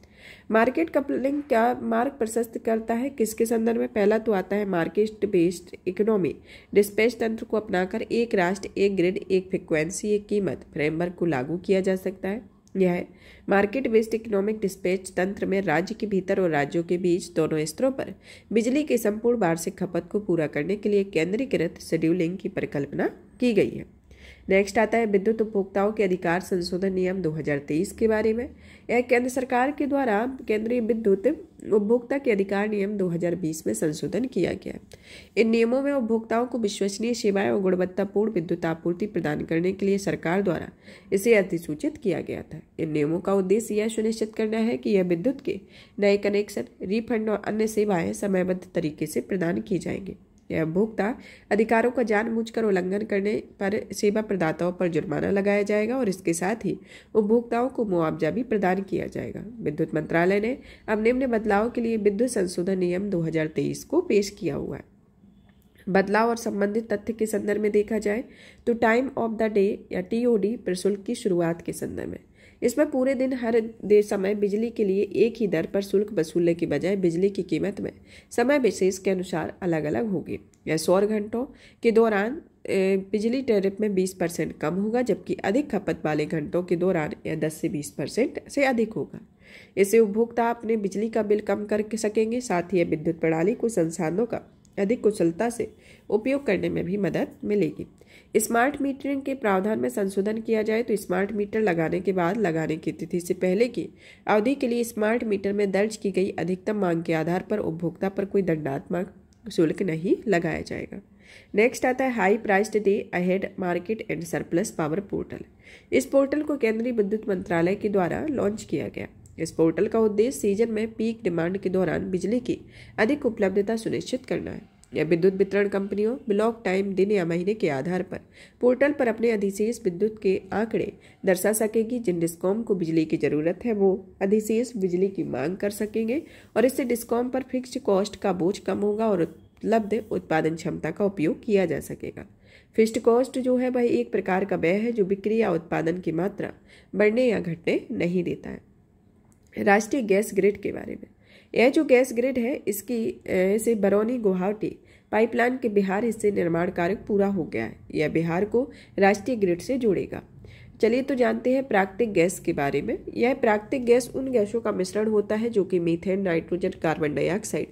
मार्केट कपलिंग क्या मार्ग प्रशस्त करता है किसके संदर्भ में पहला तो आता है मार्केट बेस्ड इकोनॉमी डिस्पेच तंत्र को अपनाकर एक राष्ट्र एक ग्रिड एक फ्रिक्वेंसी एक कीमत फ्रेमवर्क को लागू किया जा सकता है यह है मार्केट बेस्ड इकोनॉमिक डिस्पेच तंत्र में राज्य के भीतर और राज्यों के बीच दोनों स्तरों पर बिजली की संपूर्ण वार्षिक खपत को पूरा करने के लिए केंद्रीकृत शेड्यूलिंग की परिकल्पना की गई है नेक्स्ट आता है विद्युत उपभोक्ताओं के अधिकार संशोधन नियम 2023 के बारे में यह केंद्र सरकार के द्वारा केंद्रीय विद्युत उपभोक्ता के अधिकार नियम 2020 में संशोधन किया गया इन नियमों में उपभोक्ताओं को विश्वसनीय सेवाएं और गुणवत्तापूर्ण विद्युत आपूर्ति प्रदान करने के लिए सरकार द्वारा इसे अधिसूचित किया गया था इन नियमों का उद्देश्य यह सुनिश्चित करना है कि यह विद्युत के नए कनेक्शन रिफंड और अन्य सेवाएं समयबद्ध तरीके से प्रदान की जाएंगी उपभोक्ता अधिकारों का जानबूझकर उल्लंघन करने पर सेवा प्रदाताओं पर जुर्माना लगाया जाएगा और इसके साथ ही उपभोक्ताओं को मुआवजा भी प्रदान किया जाएगा विद्युत मंत्रालय ने अब निम्न बदलाव के लिए विद्युत संशोधन नियम 2023 को पेश किया हुआ है बदलाव और संबंधित तथ्य के संदर्भ में देखा जाए तो टाइम ऑफ द डे या टीओडी प्रशुल्क की शुरुआत के संदर्भ में इसमें पूरे दिन हर देर समय बिजली के लिए एक ही दर पर शुल्क वसूलने के बजाय बिजली की कीमत में समय विशेष के अनुसार अलग अलग होगी यह सौर घंटों के दौरान बिजली टैरिफ में 20 परसेंट कम होगा जबकि अधिक खपत वाले घंटों के दौरान यह 10 से 20 परसेंट से अधिक होगा इससे उपभोक्ता अपने बिजली का बिल कम कर सकेंगे साथ ही यह विद्युत प्रणाली को संसाधनों का अधिक कुशलता से उपयोग करने में भी मदद मिलेगी स्मार्ट मीटरिंग के प्रावधान में संशोधन किया जाए तो स्मार्ट मीटर लगाने के बाद लगाने की तिथि से पहले की अवधि के लिए स्मार्ट मीटर में दर्ज की गई अधिकतम मांग के आधार पर उपभोक्ता पर कोई दंडात्मक शुल्क नहीं लगाया जाएगा नेक्स्ट आता है high priced day ahead market and surplus power portal इस पोर्टल को केंद्रीय विद्युत मंत्रालय के द्वारा लॉन्च किया गया इस पोर्टल का उद्देश्य सीजन में पीक डिमांड के दौरान बिजली की अधिक उपलब्धता सुनिश्चित करना है या विद्युत वितरण कंपनियों ब्लॉक टाइम दिन या महीने के आधार पर पोर्टल पर अपने अधिशेष विद्युत के आंकड़े दर्शा सकेगी जिन डिस्कॉम को बिजली की जरूरत है वो अधिशेष बिजली की मांग कर सकेंगे और इससे डिस्कॉम पर फिक्स्ड कॉस्ट का बोझ कम होगा और उपलब्ध उत्पादन क्षमता का उपयोग किया जा सकेगा फिक्स्ड कॉस्ट जो है वह एक प्रकार का व्यय है जो बिक्री या उत्पादन की मात्रा बढ़ने या घटने नहीं देता है राष्ट्रीय गैस ग्रिड के बारे में यह जो गैस ग्रिड है इसकी से बरौनी गुवाहाटी पाइपलाइन के बिहार हिस्से निर्माण कार्य पूरा हो गया है यह बिहार को राष्ट्रीय ग्रिड से जोड़ेगा चलिए तो जानते हैं प्राकृतिक गैस के बारे में यह प्राकृतिक गैस उन गैसों का मिश्रण होता है जो कि मीथेन नाइट्रोजन कार्बन डाइऑक्साइड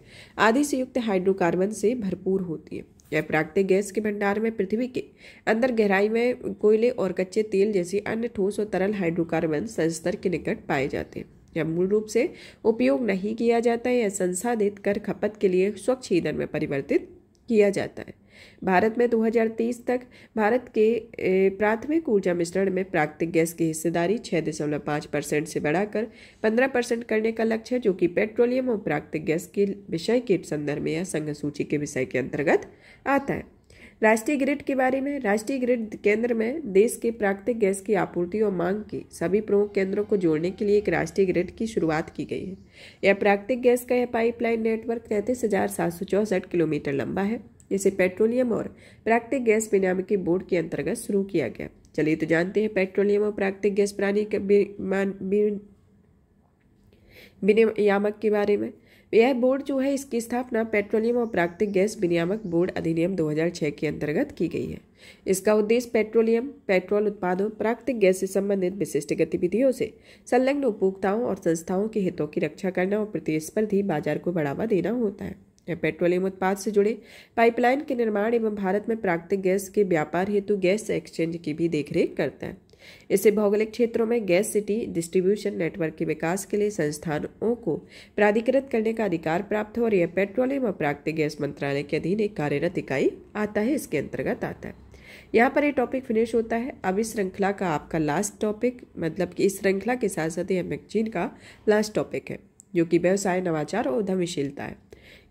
आदि से युक्त हाइड्रोकार्बन से भरपूर होती है यह प्राकृतिक गैस के भंडार में पृथ्वी के अंदर गहराई में कोयले और कच्चे तेल जैसे अन्य ठोस और तरल हाइड्रोकार्बन संस्तर के निकट पाए जाते हैं जब मूल रूप से उपयोग नहीं किया जाता है या संसाधित कर खपत के लिए स्वच्छ ईंधन में परिवर्तित किया जाता है भारत में 2030 तक भारत के प्राथमिक ऊर्जा मिश्रण में प्राकृतिक गैस की हिस्सेदारी दशमलव पाँच परसेंट से बढ़ाकर पंद्रह परसेंट करने का लक्ष्य है जो कि पेट्रोलियम और प्राकृतिक गैस के विषय के संदर्भ में या संघ सूची के विषय के अंतर्गत आता है राष्ट्रीय ग्रिड के बारे में राष्ट्रीय ग्रिड केंद्र में देश के प्राकृतिक गैस की आपूर्ति और मांग के सभी प्रमुख केंद्रों को जोड़ने के लिए एक राष्ट्रीय ग्रिड की शुरुआत की गई है यह प्राकृतिक गैस का यह पाइपलाइन नेटवर्क तैंतीस हजार सात सौ चौसठ किलोमीटर लंबा है जिसे पेट्रोलियम और प्राकृतिक गैस विनियामकी बोर्ड के अंतर्गत शुरू किया गया चलिए तो जानते हैं पेट्रोलियम और प्राकृतिक गैस प्राणी विनियामक के बारे में यह बोर्ड जो है इसकी स्थापना पेट्रोलियम और प्राकृतिक गैस विनियामक बोर्ड अधिनियम 2006 के अंतर्गत की गई है इसका उद्देश्य पेट्रोलियम पेट्रोल उत्पादों प्राकृतिक गैस से संबंधित विशिष्ट गतिविधियों से संलग्न उपभोक्ताओं और संस्थाओं के हितों की रक्षा करना और प्रतिस्पर्धी बाजार को बढ़ावा देना होता है पेट्रोलियम उत्पाद से जुड़े पाइपलाइन के निर्माण एवं भारत में प्राकृतिक गैस के व्यापार हेतु गैस एक्सचेंज की भी देखरेख करता है इससे भौगोलिक क्षेत्रों में गैस सिटी डिस्ट्रीब्यूशन नेटवर्क के विकास के लिए संस्थानों को प्राधिकृत करने का अधिकार प्राप्त हो और यह पेट्रोलियम और प्राकृतिक गैस मंत्रालय के अधीन एक कार्यरत इकाई आता है इसके अंतर्गत आता है यहाँ पर ये टॉपिक फिनिश होता है अब इस श्रृंखला का आपका लास्ट टॉपिक मतलब कि इस श्रृंखला के साथ साथ यह मैगजीन का लास्ट टॉपिक है जो कि व्यवसाय नवाचार और उद्यमशीलता है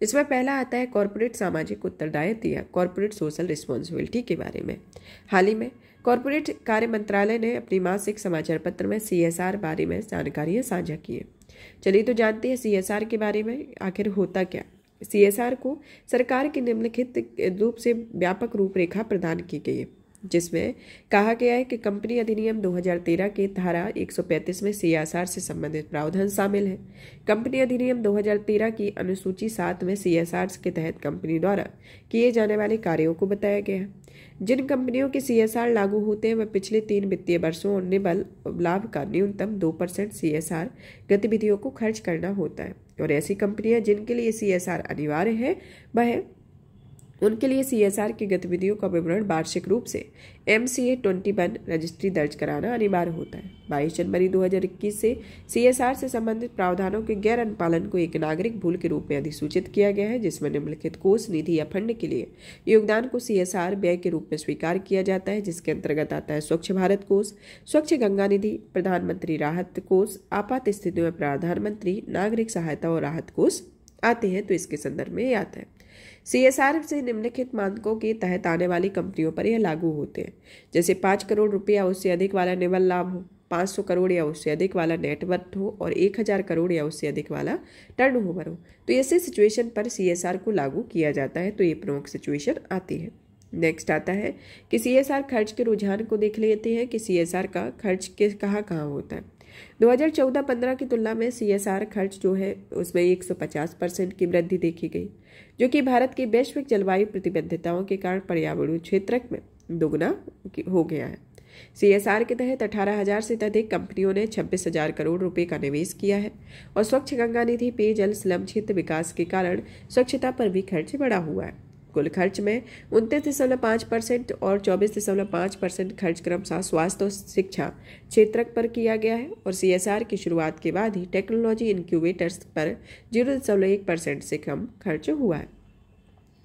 इसमें पहला आता है कॉरपोरेट सामाजिक उत्तरदायित्व या कॉरपोरेट सोशल रिस्पॉन्सिबिलिटी के बारे में हाल ही में कॉरपोरेट कार्य मंत्रालय ने अपनी मासिक समाचार पत्र में सी बारे में जानकारियाँ साझा की है चलिए तो जानते हैं सी के बारे में आखिर होता क्या सी को सरकार के निम्नलिखित रूप से व्यापक रूपरेखा प्रदान की गई है जिसमें कहा गया है कि कंपनी अधिनियम 2013 के धारा 135 में सीएसआर से संबंधित प्रावधान शामिल है कंपनी अधिनियम 2013 की अनुसूची सात में सीएसआर के तहत कंपनी द्वारा किए जाने वाले कार्यों को बताया गया है जिन कंपनियों के सीएसआर लागू होते हैं वह पिछले तीन वित्तीय वर्षों और निबल लाभ का न्यूनतम दो परसेंट सी गतिविधियों को खर्च करना होता है और ऐसी कंपनियां जिनके लिए सी अनिवार्य है वह उनके लिए सीएसआर की गतिविधियों का विवरण वार्षिक रूप से M C A twenty one registry दर्ज कराना अनिवार्य होता है बाईस जनवरी दो हजार इक्कीस से सीएसआर से संबंधित प्रावधानों के गैर अनुपालन को एक नागरिक भूल के रूप में अधिसूचित किया गया है जिसमें निम्नलिखित कोष निधि या फंड के लिए योगदान को सीएसआर व्यय के रूप में स्वीकार किया जाता है जिसके अंतर्गत आता है स्वच्छ भारत कोष स्वच्छ गंगा निधि प्रधानमंत्री राहत कोष आपात स्थितियों में प्रधानमंत्री नागरिक सहायता और राहत कोष आते हैं तो इसके संदर्भ में ये आता है सीएसआर से निम्नलिखित मानकों के तहत आने वाली कंपनियों पर यह लागू होते हैं जैसे पाँच करोड़ रुपया उससे अधिक वाला निवल लाभ हो पाँच सौ करोड़ या उससे अधिक वाला नेटवर्थ हो और एक हज़ार करोड़ या उससे अधिक वाला टर्न ओवर हो तो ऐसे सिचुएशन पर सी को लागू किया जाता है तो ये प्रमुख सिचुएशन आती है नेक्स्ट आता है कि सी खर्च के रुझान को देख लेते हैं कि सी का खर्च किस कहाँ कहाँ होता है 2014-15 की तुलना में सीएसआर खर्च जो है उसमें 150 परसेंट की वृद्धि देखी गई जो कि भारत की वैश्विक जलवायु प्रतिबद्धताओं के कारण पर्यावरण क्षेत्र में दोगुना हो गया है सीएसआर के तहत अठारह हजार से अधिक कंपनियों ने छब्बीस हजार करोड़ रुपए का निवेश किया है और स्वच्छ गंगा निधि पेयजल स्लम क्षेत्र विकास के कारण स्वच्छता पर भी खर्च बढ़ा हुआ है कुल खर्च में उनतीस दशमलव पाँच परसेंट और चौबीस दशमलव पाँच परसेंट खर्च क्रमशः स्वास्थ्य और शिक्षा क्षेत्र पर किया गया है और सीएसआर की शुरुआत के बाद ही टेक्नोलॉजी इनक्यूबेटर्स पर जीरो दशमलव एक परसेंट से कम खर्च हुआ है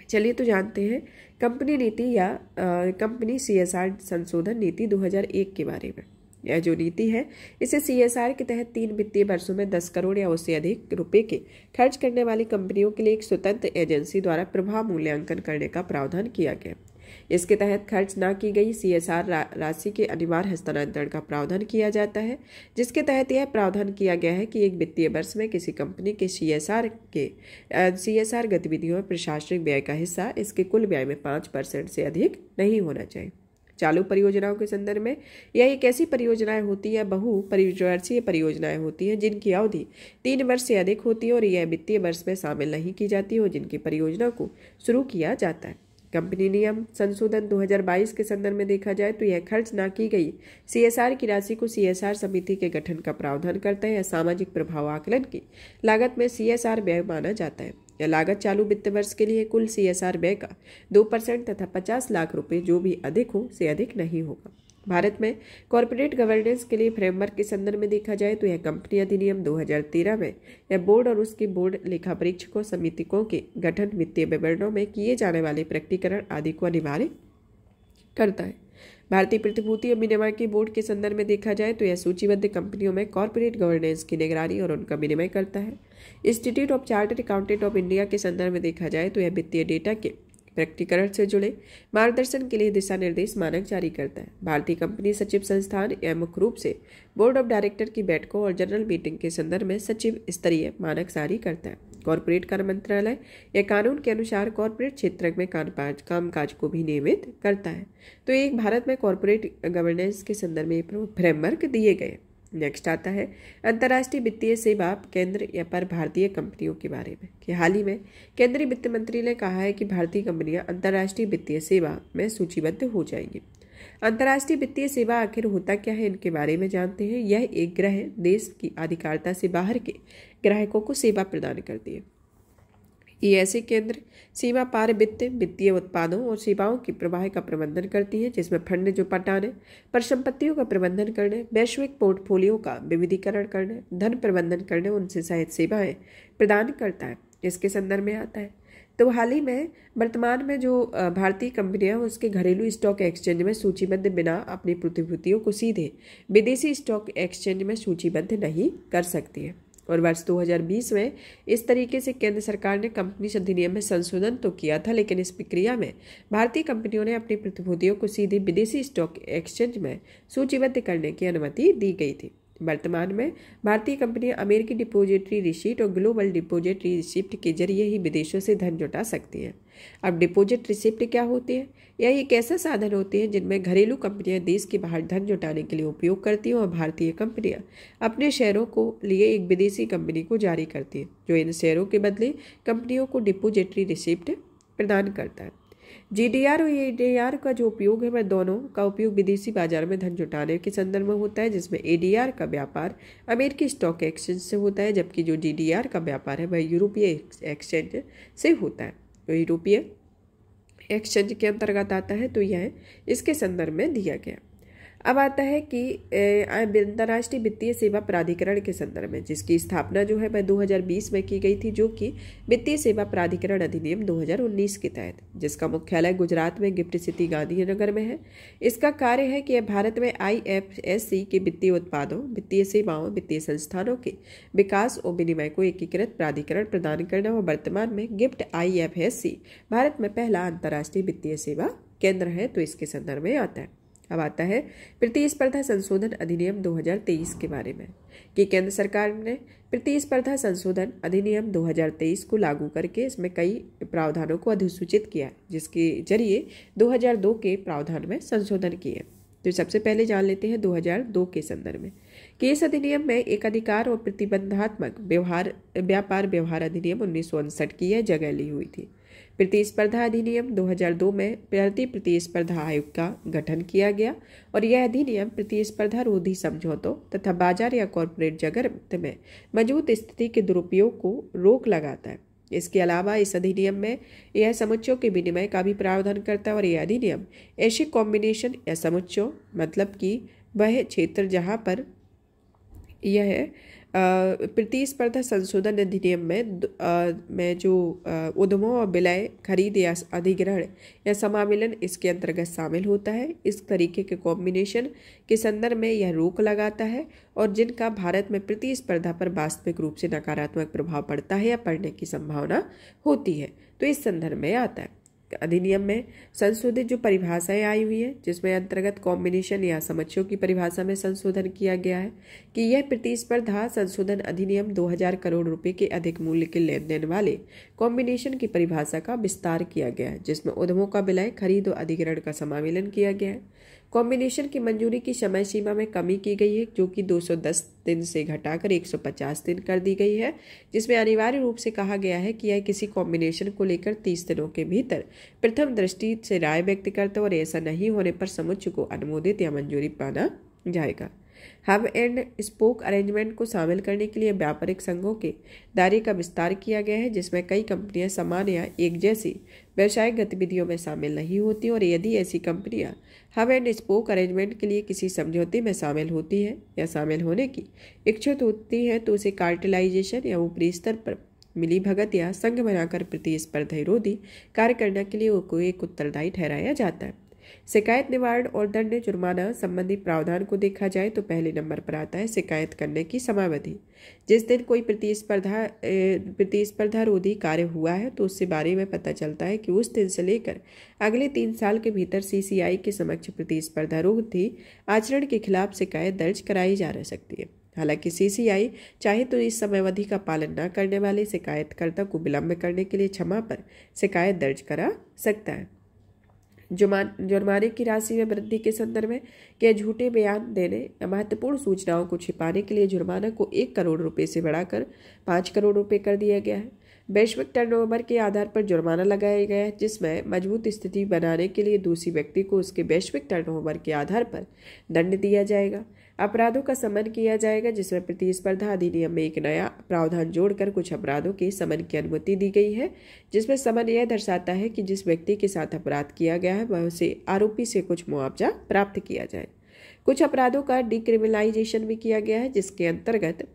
चलिए तो जानते हैं कंपनी नीति या कंपनी सीएसआर संशोधन नीति 2001 के बारे में यह जो नीति है इसे सीएसआर के तहत तीन वित्तीय वर्षों में दस करोड़ या उससे अधिक रुपए के खर्च करने वाली कंपनियों के लिए एक स्वतंत्र एजेंसी द्वारा प्रभाव मूल्यांकन करने का प्रावधान किया गया इसके तहत खर्च न की गई सीएसआर रा, राशि के अनिवार्य हस्तांतरण का प्रावधान किया जाता है जिसके तहत यह प्रावधान किया गया है कि एक वित्तीय वर्ष में किसी कंपनी के सीएसआर के सीएसआर गतिविधियों में प्रशासनिक व्यय का हिस्सा इसके कुल व्यय में पाँच परसेंट से अधिक नहीं होना चाहिए चालू परियोजनाओं के संदर्भ में यह एक ऐसी परियोजनाएं होती है बहु परिवर्षीय परियोजनाएं होती हैं जिनकी अवधि तीन वर्ष से अधिक होती है और यह वित्तीय वर्ष में शामिल नहीं की जाती हो जिनकी परियोजना को शुरू किया जाता है कंपनी नियम संशोधन 2022 के संदर्भ में देखा जाए तो यह खर्च ना की गई सीएसआर की राशि को सीएसआर समिति के गठन का प्रावधान करता है या सामाजिक प्रभाव आकलन की लागत में सीएसआर व्यय माना जाता है यह लागत चालू वित्त वर्ष के लिए कुल सी एस आर व्यय का दो परसेंट तथा पचास लाख रुपये जो भी अधिक हो से अधिक नहीं होगा भारत में कॉरपोरेट गवर्नेंस के लिए फ्रेमवर्क के संदर्भ में देखा जाए तो यह कंपनी अधिनियम 2013 में यह बोर्ड और उसकी बोर्ड लेखा परीक्षकों समितिकों के गठन वित्तीय विवरणों में किए जाने वाले प्रकटीकरण आदि को अनिवार्य करता है भारतीय प्रतिभूति और विनिमय के बोर्ड के संदर्भ में देखा जाए तो यह सूचीबद्ध कंपनियों में कॉरपोरेट गवर्नेंस की निगरानी और उनका विनिमय करता है Institute of Chartered Accountant of India के संदर्भ में देखा जाए तो यह वित्तीय डेटा के प्रकटीकरण से जुड़े मार्गदर्शन के लिए दिशा निर्देश मानक जारी करता है भारतीय कंपनी सचिव संस्थान यह मुख्य रूप से बोर्ड ऑफ डायरेक्टर की बैठकों और जनरल मीटिंग के संदर्भ में सचिव स्तरीय मानक जारी करता है कॉरपोरेट कार्य मंत्रालय या कानून के अनुसार कॉरपोरेट क्षेत्र में कामकाज को भी नियमित करता है तो एक भारत में कॉरपोरेट गवर्नेंस के संदर्भ में फ्रेमवर्क दिए गए नेक्स्ट आता है अंतर्राष्ट्रीय वित्तीय सेवा केंद्र या पर भारतीय कंपनियों के बारे में कि हाल ही में केंद्रीय वित्त मंत्री ने कहा है कि भारतीय कंपनियां अंतर्राष्ट्रीय वित्तीय सेवा में सूचीबद्ध हो जाएंगी अंतर्राष्ट्रीय वित्तीय सेवा आखिर होता क्या है इनके बारे में जानते हैं यह एक ग्रह देश की अधिकारता से बाहर के ग्राहकों को सेवा प्रदान करती है ये ऐसे केंद्र सीमा पार वित्त वित्तीय उत्पादों और सेवाओं की प्रवाह का प्रबंधन करती है जिसमें फंड जो पटाने परिसंपत्तियों का प्रबंधन करने वैश्विक पोर्टफोलियो का विविधीकरण करने धन प्रबंधन करने उनसे सहित सेवाएं प्रदान करता है इसके संदर्भ में आता है तो हाल ही में वर्तमान में जो भारतीय कंपनियां उसके घरेलू स्टॉक एक्सचेंज में सूचीबद्ध बिना अपनी प्रतिभूतियों को सीधे विदेशी स्टॉक एक्सचेंज में सूचीबद्ध नहीं कर सकती है और वर्ष 2020 में इस तरीके से केंद्र सरकार ने कंपनी अधिनियम में संशोधन तो किया था लेकिन इस प्रक्रिया में भारतीय कंपनियों ने अपनी प्रतिभूतियों को सीधे विदेशी स्टॉक एक्सचेंज में सूचीबद्ध करने की अनुमति दी गई थी वर्तमान में भारतीय कंपनियां अमेरिकी डिपोजिटरी रिसिप्ट और ग्लोबल डिपोजिटरी रिसिप्ट के जरिए ही विदेशों से धन जुटा सकती हैं अब डिपोजिट रिसिप्ट क्या होती है या एक ऐसा साधन होते हैं जिनमें घरेलू कंपनियां देश के बाहर धन जुटाने के लिए उपयोग करती हैं और भारतीय कंपनियां अपने शेयरों को लिए एक विदेशी कंपनी को जारी करती हैं जो इन शेयरों के बदले कंपनियों को डिपोजिटरी रिसिप्ट प्रदान करता है जीडीआर और एडीआर का जो उपयोग है वह दोनों का उपयोग विदेशी बाजार में धन जुटाने के संदर्भ में होता है जिसमें एडीआर का व्यापार अमेरिकी स्टॉक एक्सचेंज से होता है जबकि जो जीडीआर का व्यापार है वह यूरोपीय एक्सचेंज से होता है तो यूरोपीय एक्सचेंज के अंतर्गत आता है तो यह इसके संदर्भ में दिया गया अब आता है कि अंतर्राष्ट्रीय वित्तीय सेवा प्राधिकरण के संदर्भ में जिसकी स्थापना जो है वह 2020 में की गई थी जो कि वित्तीय सेवा प्राधिकरण अधिनियम 2019 के तहत जिसका मुख्यालय गुजरात में गिफ्ट सिटी गांधीनगर में है इसका कार्य है कि यह भारत में आई के वित्तीय उत्पादों वित्तीय सेवाओं वित्तीय संस्थानों के विकास और विनिमय को एकीकृत प्राधिकरण प्रदान करना और वर्तमान में गिफ्ट आई भारत में पहला अंतर्राष्ट्रीय वित्तीय सेवा केंद्र है तो इसके संदर्भ में आता है अब आता है प्रतिस्पर्धा संशोधन अधिनियम 2023 के बारे में कि केंद्र सरकार ने प्रतिस्पर्धा संशोधन अधिनियम 2023 को लागू करके इसमें कई प्रावधानों को अधिसूचित किया जिसके जरिए 2002 के प्रावधान में संशोधन किए तो सबसे पहले जान लेते हैं 2002 के संदर्भ में कि इस अधिनियम में एक अधिकार और प्रतिबंधात्मक व्यवहार व्यापार व्यवहार अधिनियम उन्नीस की यह जगह ली हुई थी प्रतिस्पर्धा अधिनियम 2002 में भारतीय प्रतिस्पर्धा आयोग का गठन किया गया और यह अधिनियम प्रतिस्पर्धा रोधी समझौतों तथा बाजार या कॉरपोरेट जगत में मौजूद स्थिति के दुरुपयोग को रोक लगाता है इसके अलावा इस अधिनियम में यह समुच्चयों के विनिमय का भी प्रावधान करता है और यह अधिनियम ऐसे कॉम्बिनेशन या समुच्चयों मतलब कि वह क्षेत्र जहाँ पर यह प्रतिस्पर्धा संशोधन अधिनियम में आ, में जो उद्यमों और विलय खरीद या अधिग्रहण या समामिलन इसके अंतर्गत शामिल होता है इस तरीके के कॉम्बिनेशन के संदर्भ में यह रोक लगाता है और जिनका भारत में प्रतिस्पर्धा पर वास्तविक रूप से नकारात्मक प्रभाव पड़ता है या पड़ने की संभावना होती है तो इस संदर्भ में आता है अधिनियम में संशोधित जो परिभाषाएं आई हुई है जिसमें अंतर्गत कॉम्बिनेशन या समक्षों की परिभाषा में संशोधन किया गया है कि यह प्रतिस्पर्धा संशोधन अधिनियम 2000 करोड़ रुपए के अधिक मूल्य के लेन देन वाले कॉम्बिनेशन की परिभाषा का विस्तार किया गया है जिसमें उद्यमों का विलय खरीद और अधिग्रहण का समावेलन किया गया है कॉम्बिनेशन की मंजूरी की समय सीमा में कमी की गई है जो कि 210 दिन से घटाकर 150 दिन कर दी गई है जिसमें अनिवार्य रूप से कहा गया है कि यह किसी कॉम्बिनेशन को लेकर 30 दिनों के भीतर प्रथम दृष्टि से राय व्यक्त करते और ऐसा नहीं होने पर समुच्च को अनुमोदित या मंजूरी पाना जाएगा हब एंड स्पोक अरेंजमेंट को शामिल करने के लिए व्यापारिक संघों के दायरे का विस्तार किया गया है जिसमें कई कंपनियां समान या एक जैसी व्यवसायिक गतिविधियों में शामिल नहीं होती और यदि ऐसी कंपनियां हब एंड स्पोक अरेंजमेंट के लिए किसी समझौते में शामिल होती है या शामिल होने की इच्छुक तो होती है तो उसे कार्टिलाइजेशन या ऊपरी स्तर पर मिली भगत या संघ बनाकर प्रतिस्पर्धा रोधी कार्य करने के लिए उनको एक उत्तरदायी ठहराया जाता है शिकायत निवारण और दंड जुर्माना संबंधी प्रावधान को देखा जाए तो पहले नंबर पर आता है शिकायत करने की समावधि जिस दिन कोई प्रतिस्पर्धा प्रतिस्पर्धा रोधी कार्य हुआ है तो उससे बारे में पता चलता है कि उस दिन से लेकर अगले तीन साल के भीतर सीसीआई के समक्ष प्रतिस्पर्धा रोधी आचरण के खिलाफ शिकायत दर्ज कराई जा रह सकती है हालांकि सीसीआई चाहे तो इस समयावधि का पालन न करने वाले शिकायतकर्ता को विलंब करने के लिए क्षमा पर शिकायत दर्ज करा सकता है जुर्माने की राशि में वृद्धि के संदर्भ में के झूठे बयान देने या महत्वपूर्ण सूचनाओं को छिपाने के लिए जुर्माना को एक करोड़ रुपए से बढ़ाकर पाँच करोड़ रुपए कर दिया गया है वैश्विक टर्नओवर के आधार पर जुर्माना लगाया गया है जिसमें मजबूत स्थिति बनाने के लिए दूसरी व्यक्ति को उसके वैश्विक टर्नओवर के आधार पर दंड दिया जाएगा अपराधों का समन किया जाएगा जिसमें प्रतिस्पर्धा अधिनियम में एक नया प्रावधान जोड़कर कुछ अपराधों के समन की अनुमति दी गई है जिसमें समन यह दर्शाता है कि जिस व्यक्ति के साथ अपराध किया गया है वह उसे आरोपी से कुछ मुआवजा प्राप्त किया जाए कुछ अपराधों का डिक्रिमिनलाइजेशन भी किया गया है जिसके अंतर्गत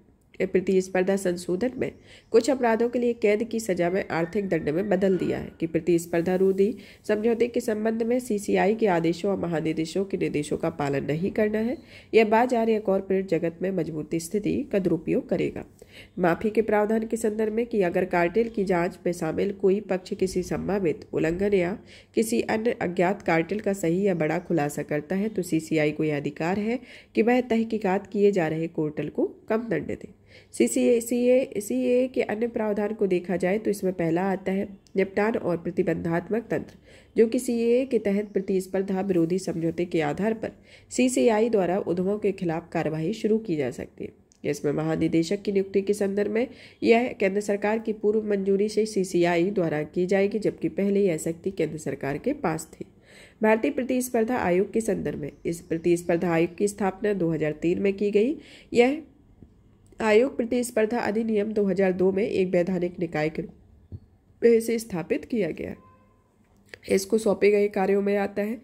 प्रतिस्पर्धा संशोधन में कुछ अपराधों के लिए कैद की सजा में आर्थिक दंड में बदल दिया है कि प्रतिस्पर्धा रूढ़ी समझौते के संबंध में सीसीआई के आदेशों और महानिदेशों के निर्देशों का पालन नहीं करना है यह बाजार या कॉरपोरेट जगत में मजबूत स्थिति का दुरुपयोग करेगा माफी के प्रावधान के संदर्भ में कि अगर कार्टेल की जांच में शामिल कोई पक्ष किसी संभावित उल्लंघन या किसी अन्य अज्ञात कार्टेल का सही या बड़ा खुलासा करता है तो सीसीआई को यह अधिकार है कि वह तहकीकात किए जा रहे कोर्टल को कम दंड दे सी सी ए सी ए सी ए के अन्य प्रावधान को देखा जाए तो इसमें पहला आता है निपटान और प्रतिबंधात्मक तंत्र जो कि सी ए के तहत प्रतिस्पर्धा विरोधी समझौते के आधार पर सी सी आई द्वारा उद्यमों के खिलाफ कार्रवाई शुरू की जा सकती है इसमें महानिदेशक की नियुक्ति के संदर्भ में यह केंद्र सरकार की पूर्व मंजूरी से सीसीआई द्वारा की जाएगी जबकि पहले यह शक्ति केंद्र सरकार के पास थी भारतीय प्रतिस्पर्धा आयोग के संदर्भ में इस प्रतिस्पर्धा आयोग की स्थापना 2003 में की गई यह आयोग प्रतिस्पर्धा अधिनियम 2002 में एक वैधानिक निकाय के रूप में इसे स्थापित किया गया इसको सौंपे गए कार्यों में आता है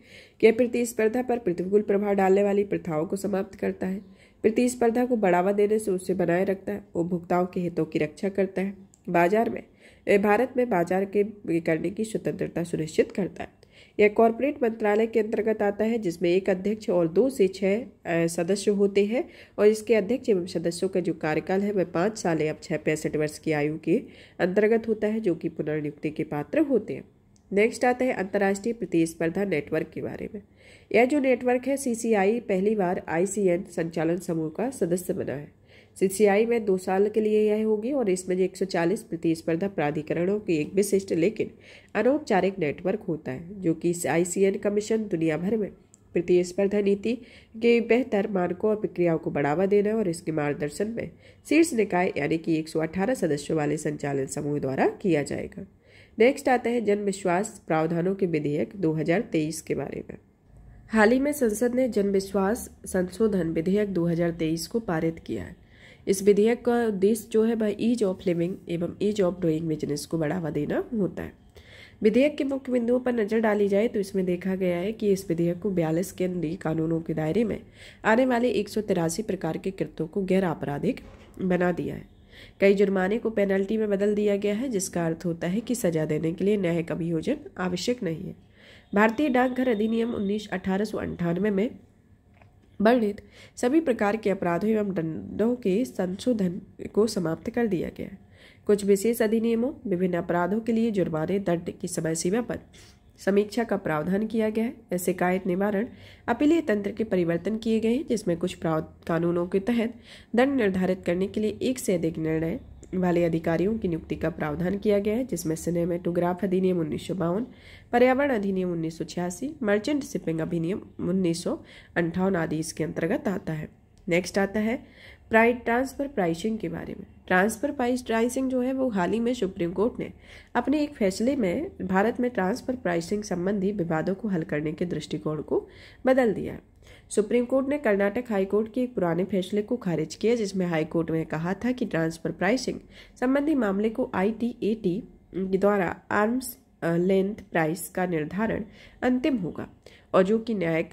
कि प्रतिस्पर्धा पर प्रतिकूल प्रभाव डालने वाली प्रथाओं को समाप्त करता है प्रतिस्पर्धा को बढ़ावा देने से उसे बनाए रखता है उपभोक्ताओं के हितों की रक्षा करता है बाजार में भारत में बाजार के करने की स्वतंत्रता सुनिश्चित करता है यह कॉरपोरेट मंत्रालय के अंतर्गत आता है जिसमें एक अध्यक्ष और दो से छः सदस्य होते हैं और इसके अध्यक्ष एवं सदस्यों का जो कार्यकाल है वह पाँच साल या छः पैंसठ वर्ष की आयु के अंतर्गत होता है जो कि पुनर्नियुक्ति के पात्र होते हैं नेक्स्ट आता है अंतर्राष्ट्रीय प्रतिस्पर्धा नेटवर्क के बारे में यह जो नेटवर्क है सीसीआई पहली बार आईसीएन संचालन समूह का सदस्य बना है सीसीआई में दो साल के लिए यह होगी और इसमें एक सौ चालीस प्रतिस्पर्धा प्राधिकरणों की एक विशिष्ट लेकिन अनौपचारिक नेटवर्क होता है जो कि आईसीएन कमीशन दुनिया भर में प्रतिस्पर्धा नीति के बेहतर मानकों और प्रक्रियाओं को बढ़ावा देना और इसके मार्गदर्शन में शीर्ष निकाय यानी कि 118 सदस्यों वाले संचालन समूह द्वारा किया जाएगा नेक्स्ट आता है जन विश्वास प्रावधानों के विधेयक 2023 के बारे में हाल ही में संसद ने जन विश्वास संशोधन विधेयक 2023 को पारित किया है इस विधेयक का उद्देश्य जो है वह ईज ऑफ लिविंग एवं ईज ऑफ डूइंग बिजनेस को बढ़ावा देना होता है विधेयक के मुख्य बिंदुओं पर नजर डाली जाए तो इसमें देखा गया है कि इस विधेयक को बयालीस केंद्रीय कानूनों के दायरे में आने वाले एक प्रकार के कृत्यों को गैर आपराधिक बना दिया है कई जुर्माने को पेनल्टी में बदल दिया गया है जिसका अर्थ होता है कि सजा देने के लिए न्यायिक अभियोजन आवश्यक नहीं है भारतीय डाकघर अधिनियम उन्नीस अठारह में वर्णित सभी प्रकार के अपराधों एवं दंडों के संशोधन को समाप्त कर दिया गया है कुछ विशेष अधिनियमों विभिन्न अपराधों के लिए जुर्माने दंड की समय सीमा पर समीक्षा का प्रावधान किया गया है ऐसे शिकायत निवारण अपीलीय तंत्र के परिवर्तन किए गए हैं जिसमें कुछ कानूनों के तहत दंड निर्धारित करने के लिए एक से अधिक निर्णय वाले अधिकारियों की नियुक्ति का प्रावधान किया गया है जिसमें सिनेमेटोग्राफ अधिनियम उन्नीस पर्यावरण अधिनियम उन्नीस मर्चेंट शिपिंग अधिनियम उन्नीस आदि इसके अंतर्गत आता है नेक्स्ट आता है प्राइड ट्रांसफर प्राइसिंग के बारे में ट्रांसफर प्राइस प्राइसिंग जो है वो हाल ही में सुप्रीम कोर्ट ने अपने एक फैसले में भारत में ट्रांसफर प्राइसिंग संबंधी विवादों को हल करने के दृष्टिकोण को बदल दिया है सुप्रीम कोर्ट ने कर्नाटक हाई कोर्ट के एक पुराने फैसले को खारिज किया जिसमें हाई कोर्ट में कहा था कि ट्रांसफर प्राइसिंग संबंधी मामले को आईटीएटी द्वारा आर्म्स लेंथ प्राइस का निर्धारण अंतिम होगा और जो कि न्यायिक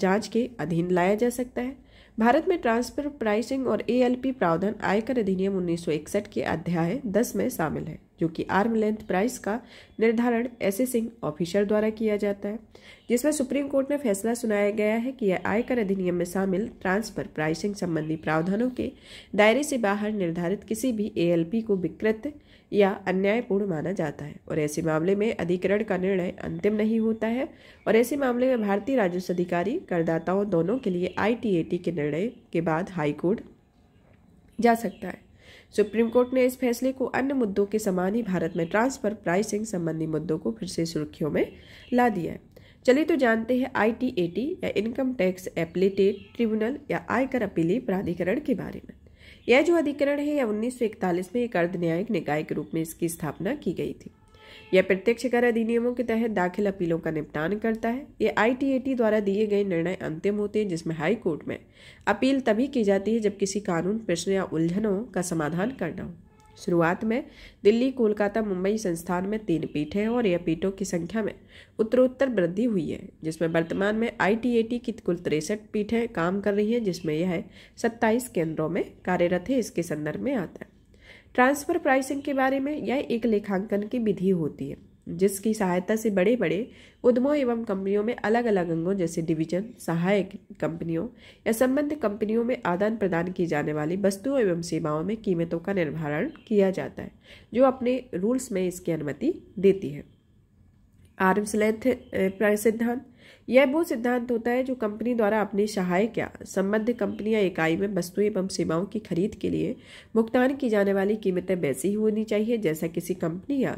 जांच के अधीन लाया जा सकता है भारत में ट्रांसफर प्राइसिंग और एएलपी प्रावधान आयकर अधिनियम 1961 के अध्याय 10 में शामिल है जो कि आर्म लेंथ प्राइस का निर्धारण एसेसिंग ऑफिसर द्वारा किया जाता है जिसमें सुप्रीम कोर्ट में फैसला सुनाया गया है कि यह आयकर अधिनियम में शामिल ट्रांसफर प्राइसिंग संबंधी प्रावधानों के दायरे से बाहर निर्धारित किसी भी एएलपी को विकृत या अन्यायपूर्ण माना जाता है और ऐसे मामले में अधिकरण का निर्णय अंतिम नहीं होता है और ऐसे मामले में भारतीय राजस्व अधिकारी करदाताओं दोनों के लिए आई के निर्णय के बाद हाईकोर्ट जा सकता है सुप्रीम कोर्ट ने इस फैसले को अन्य मुद्दों के समान ही भारत में ट्रांसफर प्राइसिंग संबंधी मुद्दों को फिर से सुर्खियों में ला दिया है चलिए तो जानते हैं आईटीएटी या इनकम टैक्स एप्लीटेट ट्रिब्यूनल या आयकर अपीली प्राधिकरण के बारे में यह जो अधिकरण है यह 1941 में एक अर्ध न्यायिक निकाय के रूप में इसकी स्थापना की गई थी यह प्रत्यक्ष कर अधिनियमों के तहत दाखिल अपीलों का निपटान करता है यह आईटीएटी द्वारा दिए गए निर्णय अंतिम होते हैं जिसमें हाई कोर्ट में अपील तभी की जाती है जब किसी कानून प्रश्न या उलझनों का समाधान करना हो शुरुआत में दिल्ली कोलकाता मुंबई संस्थान में तीन पीठ हैं और यह पीठों की संख्या में उत्तरोत्तर वृद्धि हुई है जिसमें वर्तमान में आईटीएटी की कुल तिरसठ पीठें काम कर रही हैं जिसमें यह सत्ताईस केंद्रों में कार्यरत है इसके संदर्भ में आता है ट्रांसफर प्राइसिंग के बारे में यह एक लेखांकन की विधि होती है जिसकी सहायता से बड़े बड़े उद्यमों एवं कंपनियों में अलग अलग अंगों जैसे डिवीजन सहायक कंपनियों या संबंध कंपनियों में आदान प्रदान की जाने वाली वस्तुओं एवं सेवाओं में कीमतों का निर्धारण किया जाता है जो अपने रूल्स में इसकी अनुमति देती है आर्म्स लेंथ सिद्धांत यह वो सिद्धांत होता है जो कंपनी द्वारा अपनी सहायक या संबद्ध कंपनी या इकाई में वस्तु एवं सेवाओं की खरीद के लिए भुगतान की जाने वाली कीमतें वैसी ही होनी चाहिए जैसा किसी कंपनी या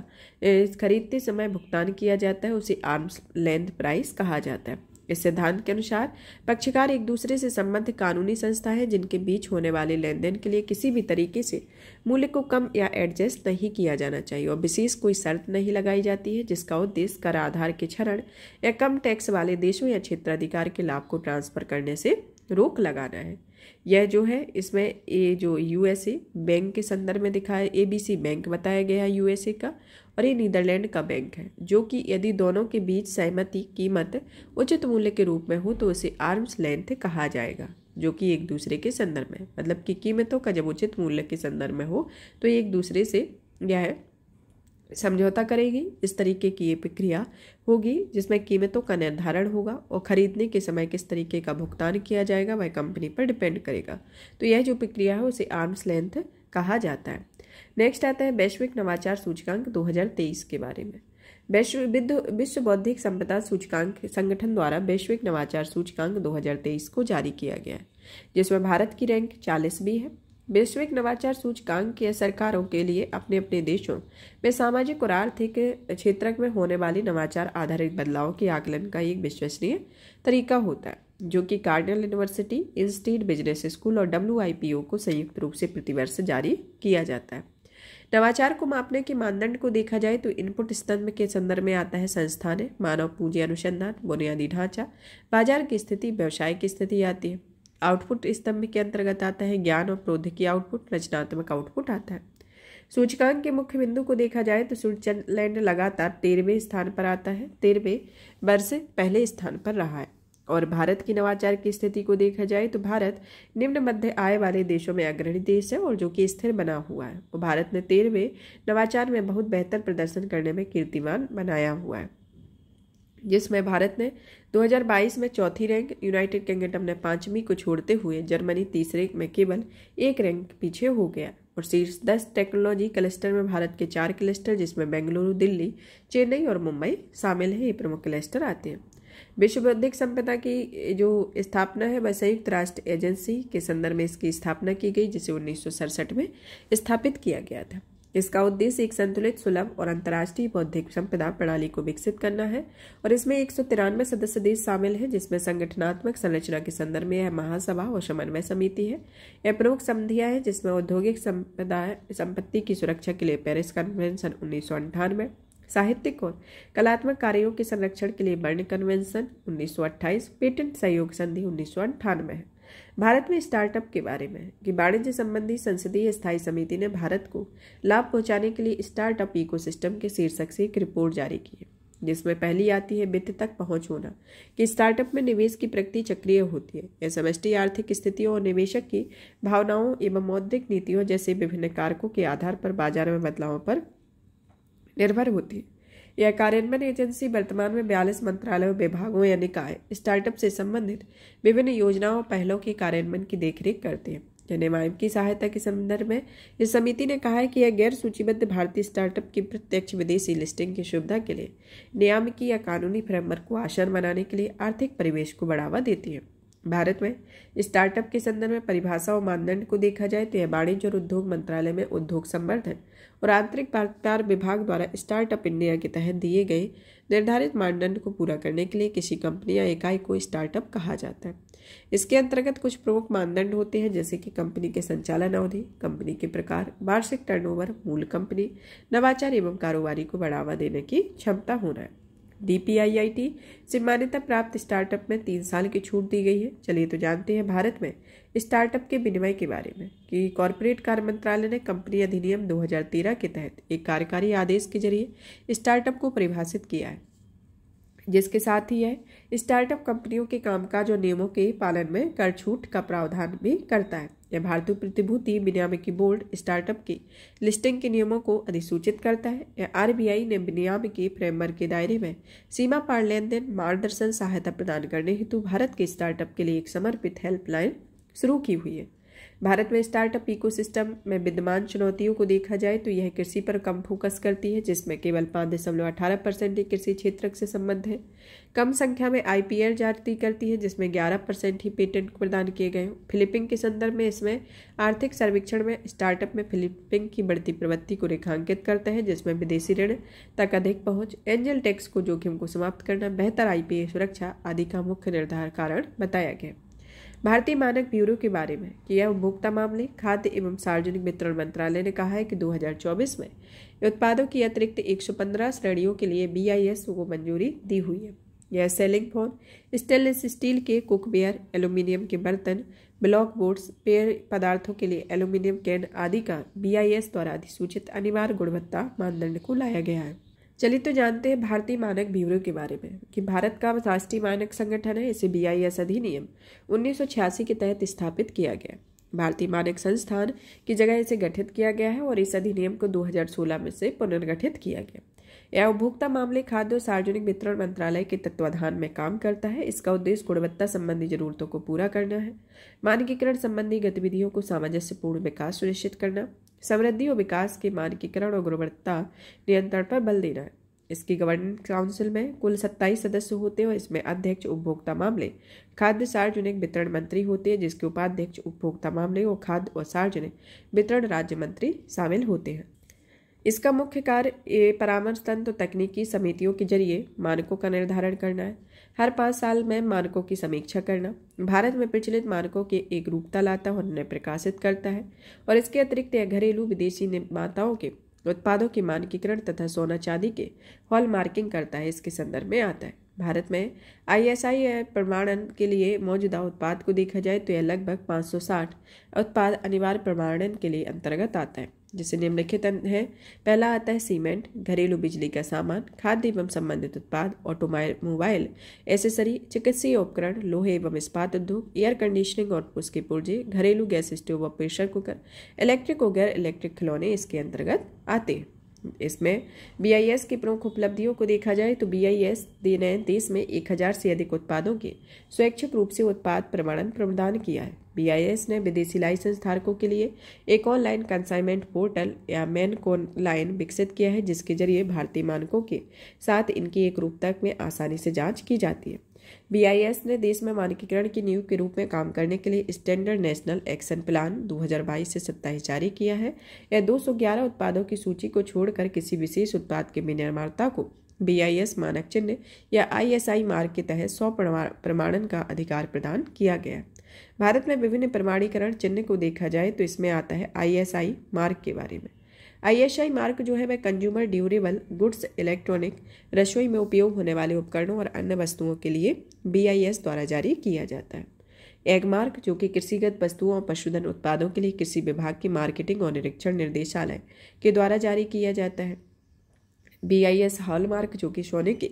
खरीदते समय भुगतान किया जाता है उसे आर्म्स लेंथ प्राइस कहा जाता है इस सिद्धांत के अनुसार पक्षकार एक दूसरे से संबद्ध कानूनी संस्था है जिनके बीच होने वाले लेन देन के लिए किसी भी तरीके से मूल्य को कम या एडजस्ट नहीं किया जाना चाहिए और विशेष कोई शर्त नहीं लगाई जाती है जिसका उद्देश्य कर आधार के क्षरण या कम टैक्स वाले देशों या क्षेत्राधिकार के लाभ को ट्रांसफर करने से रोक लगाना है यह जो है इसमें ये जो यूएसए बैंक के संदर्भ में ए बी सी बैंक बताया गया है यूएसए का और ये नीदरलैंड का बैंक है जो कि यदि दोनों के बीच सहमति कीमत उचित मूल्य के रूप में हो तो उसे आर्म्स लेंथ कहा जाएगा जो कि एक दूसरे के संदर्भ में मतलब कि कीमतों का जब उचित मूल्य के संदर्भ में हो तो एक दूसरे से यह समझौता करेगी इस तरीके की ये प्रक्रिया होगी जिसमें कीमतों का निर्धारण होगा और खरीदने के समय किस तरीके का भुगतान किया जाएगा वह कंपनी पर डिपेंड करेगा तो यह जो प्रक्रिया है उसे आर्म्स लेंथ कहा जाता है नेक्स्ट आता है वैश्विक नवाचार सूचकांक 2023 के बारे में वैश्विक विश्व बौद्धिक संपदा सूचकांक संगठन द्वारा वैश्विक नवाचार सूचकांक 2023 को जारी किया गया है जिसमें भारत की रैंक चालीस भी है वैश्विक नवाचार सूचकांक के सरकारों के लिए अपने अपने देशों में सामाजिक और आर्थिक क्षेत्र में होने वाले नवाचार आधारित बदलाव के आकलन का एक विश्वसनीय तरीका होता है जो कि cardinal university institute business school और डब्ल्यू को संयुक्त रूप से प्रतिवर्ष जारी किया जाता है नवाचार को मापने के मानदंड को देखा जाए तो इनपुट स्तंभ के संदर्भ में आता है संस्थान मानव पूंजी अनुसंधान बुनियादी ढांचा बाजार की स्थिति व्यवसाय की स्थिति आती है आउटपुट स्तंभ के अंतर्गत आता है ज्ञान और प्रौद्योगिकी आउटपुट रचनात्मक आउटपुट आता है सूचकांक के मुख्य बिंदु को देखा जाए तो स्विट्जरलैंड लगातार तेरहवें स्थान पर आता है तेरहवें वर्ष पहले स्थान पर रहा है और भारत की नवाचार की स्थिति को देखा जाए तो भारत निम्न मध्य आय वाले देशों में अग्रणी देश है और जो कि स्थिर बना हुआ है और भारत ने तेरहवें नवाचार में बहुत बेहतर प्रदर्शन करने में कीर्तिमान बनाया हुआ है जिसमें भारत ने 2022 में चौथी रैंक यूनाइटेड किंगडम ने पांचवी को छोड़ते हुए जर्मनी तीसरे में केवल एक रैंक पीछे हो गया और शीर्ष दस टेक्नोलॉजी क्लस्टर में भारत के चार क्लस्टर जिसमें बेंगलुरु दिल्ली चेन्नई और मुंबई शामिल है ये प्रमुख क्लस्टर आते हैं विश्व बौद्धिक संपदा की जो स्थापना है वह संयुक्त राष्ट्र एजेंसी के संदर्भ में इसकी स्थापना की गई जिसे उन्नीस में स्थापित किया गया था इसका उद्देश्य एक संतुलित सुलभ और अंतर्राष्ट्रीय बौद्धिक संपदा प्रणाली को विकसित करना है और इसमें एक सदस्य देश शामिल हैं जिसमें संगठनात्मक संरचना के संदर्भ में यह महासभा और समन्वय समिति है यह प्रमुख संधिया है जिसमें औद्योगिक संपदा संपत्ति की सुरक्षा के लिए पेरिस कन्वेंशन उन्नीस सौ साहित्यिक और कलात्मक कार्यों के संरक्षण के लिए बर्न कन्वेंशन 1928 पेटेंट सहयोग संधि उन्नीस है भारत में स्टार्टअप के बारे में कि वाणिज्य संबंधी संसदीय स्थायी समिति ने भारत को लाभ पहुंचाने के लिए स्टार्टअप इकोसिस्टम के शीर्षक से एक रिपोर्ट जारी की है जिसमें पहली आती है वित्त तक पहुंच होना कि स्टार्टअप में निवेश की प्रगति चक्रिय होती है यह समष्टि आर्थिक स्थितियों और निवेशक की भावनाओं एवं मौद्रिक नीतियों जैसे विभिन्न कारकों के आधार पर बाजार में बदलावों पर निर्भर होती है यह कार्यान्वयन एजेंसी वर्तमान में बयालीस मंत्रालयों विभागों या निकाय स्टार्टअप से संबंधित विभिन्न योजनाओं और पहलों के कार्यान्वयन की देखरेख करती है एनएमआईएम की सहायता के संदर्भ में इस समिति ने कहा है कि यह गैर सूचीबद्ध भारतीय स्टार्टअप की प्रत्यक्ष विदेशी लिस्टिंग की सुविधा के लिए नियामकी या कानूनी फ्रेमवर्क को आसान बनाने के लिए आर्थिक परिवेश को बढ़ावा देती है भारत में स्टार्टअप के संदर्भ में परिभाषा और मानदंड को देखा जाए तो यह वाणिज्य और उद्योग मंत्रालय में उद्योग संवर्धन और आंतरिक व्यापार विभाग द्वारा स्टार्टअप इंडिया के तहत दिए गए निर्धारित मानदंड को पूरा करने के लिए किसी कंपनी या इकाई को स्टार्टअप कहा जाता है इसके अंतर्गत कुछ प्रमुख मानदंड होते हैं जैसे कि कंपनी के संचालन अवधि कंपनी के प्रकार वार्षिक टर्नओवर मूल कंपनी नवाचार एवं कारोबारी को बढ़ावा देने की क्षमता होना है डीपीआईआईटी से मान्यता प्राप्त स्टार्टअप में तीन साल की छूट दी गई है चलिए तो जानते हैं भारत में स्टार्टअप के विनिमय के बारे में कि कॉरपोरेट कार्य मंत्रालय ने कंपनी अधिनियम 2013 के तहत एक कार्यकारी आदेश के जरिए स्टार्टअप को परिभाषित किया है जिसके साथ ही यह स्टार्टअप कंपनियों के कामकाज और नियमों के पालन में कर छूट का प्रावधान भी करता है यह भारतीय प्रतिभूति विनियामकी बोर्ड स्टार्टअप की लिस्टिंग के नियमों को अधिसूचित करता है यह आर ने विनियामकी फ्रेमवर्क के दायरे में सीमा पार लेन देन मार्गदर्शन सहायता प्रदान करने हेतु भारत के स्टार्टअप के लिए एक समर्पित हेल्पलाइन शुरू की हुई है भारत में स्टार्टअप इकोसिस्टम में विद्यमान चुनौतियों को देखा जाए तो यह कृषि पर कम फोकस करती है जिसमें केवल पाँच दशमलव अठारह परसेंट ही कृषि क्षेत्र से संबद्ध है कम संख्या में आईपीएल जारी करती है जिसमें ग्यारह परसेंट ही पेटेंट प्रदान किए गए फिलिपिंग के संदर्भ में इसमें आर्थिक सर्वेक्षण में स्टार्टअप में फिलिपिंग की बढ़ती प्रवृत्ति को रेखांकित करते हैं जिसमें विदेशी ऋण तक अधिक पहुंच एंजल टैक्स को जोखिम को समाप्त करना बेहतर आईपीए सुरक्षा आदि का मुख्य निर्धार कारण बताया गया भारतीय मानक ब्यूरो के बारे में किया उपभोक्ता मामले खाद्य एवं सार्वजनिक वितरण मंत्रालय ने कहा है कि 2024 में उत्पादों की अतिरिक्त 115 श्रेणियों के लिए एस को मंजूरी दी हुई है यह सेलिंग फोन स्टेनलेस स्टील के कुकवेयर एल्यूमिनियम के बर्तन ब्लॉक बोर्ड्स पेय पदार्थों के लिए एल्यूमिनियम कैन आदि का बी द्वारा अधिसूचित अनिवार्य गुणवत्ता मानदंड को लाया गया है चलिए तो जानते हैं भारतीय मानक ब्यूरो के बारे में कि भारत का राष्ट्रीय मानक संगठन है इसे बी अधिनियम उन्नीस के तहत स्थापित किया गया भारतीय मानक संस्थान की जगह इसे गठित किया गया है और इस अधिनियम को 2016 में से पुनर्गठित किया गया यह उपभोक्ता मामले खाद्य और सार्वजनिक वितरण मंत्रालय के तत्वाधान में काम करता है इसका उद्देश्य गुणवत्ता संबंधी जरूरतों को पूरा करना है मानकीकरण संबंधी गतिविधियों को सामंजस्यपूर्ण विकास सुनिश्चित करना समृद्धि और विकास के मानकीकरण और गुणवत्ता नियंत्रण पर बल देना है इसकी गवर्निंग काउंसिल में कुल सत्ताईस सदस्य होते हैं और इसमें अध्यक्ष उपभोक्ता मामले खाद्य सार्वजनिक वितरण मंत्री होते हैं जिसके उपाध्यक्ष उपभोक्ता मामले और खाद्य और सार्वजनिक वितरण राज्य मंत्री शामिल होते हैं इसका मुख्य कार्य परामर्श तंत्र तो तकनीकी समितियों के जरिए मानकों का निर्धारण करना है हर पाँच साल में मानकों की समीक्षा करना भारत में प्रचलित मानकों के एक रूपता लाता और उन्हें प्रकाशित करता है और इसके अतिरिक्त यह घरेलू विदेशी निर्माताओं के उत्पादों के मानकीकरण तथा सोना चांदी के हॉल मार्किंग करता है इसके संदर्भ में आता है भारत में आईएसआई प्रमाणन के लिए मौजूदा उत्पाद को देखा जाए तो यह लगभग 560 उत्पाद अनिवार्य प्रमाणन के लिए अंतर्गत आता है जिसे निम्नलिखित है पहला आता है सीमेंट घरेलू बिजली का सामान खाद्य एवं संबंधित उत्पाद ऑटोमोबाइल एसेसरी चिकित्सीय उपकरण लोहे एवं इस्पात उद्योग एयर कंडीशनिंग और उसके पुर्जे घरेलू गैस स्टोव व प्रेशर कुकर इलेक्ट्रिक और गैर इलेक्ट्रिक खिलौने इसके अंतर्गत आते हैं इसमें बीआईएस की प्रमुख उपलब्धियों को देखा जाए तो बीआईएस ने देश में एक हजार से अधिक उत्पादों के स्वैच्छिक रूप से उत्पाद प्रमाणन प्रदान किया है बीआईएस ने विदेशी लाइसेंस धारकों के लिए एक ऑनलाइन कंसाइनमेंट पोर्टल या मैन लाइन विकसित किया है जिसके जरिए भारतीय मानकों के साथ इनकी एक तक में आसानी से जाँच की जाती है बीआईएस ने देश में मानकीकरण की नींव के रूप में काम करने के लिए स्टैंडर्ड नेशनल एक्शन प्लान 2022 से सत्ताईस जारी किया है यह 211 उत्पादों की सूची को छोड़कर किसी विशेष उत्पाद के विनिर्माता को बीआईएस मानक चिन्ह या आईएसआई मार्ग के तहत सौ प्रमाणन का अधिकार प्रदान किया गया भारत में विभिन्न प्रमाणीकरण चिन्ह को देखा जाए तो इसमें आता है आईएसआई मार्ग के बारे में आईएसआई मार्क जो है वह कंज्यूमर ड्यूरेबल गुड्स इलेक्ट्रॉनिक रसोई में उपयोग होने वाले उपकरणों और अन्य वस्तुओं के लिए बीआईएस द्वारा जारी किया जाता है एग मार्क जो कि कृषिगत वस्तुओं और पशुधन उत्पादों के लिए कृषि विभाग की मार्केटिंग और निरीक्षण निर्देशालय के द्वारा जारी किया जाता है बी आई एस हॉलमार्क जो कि सोने के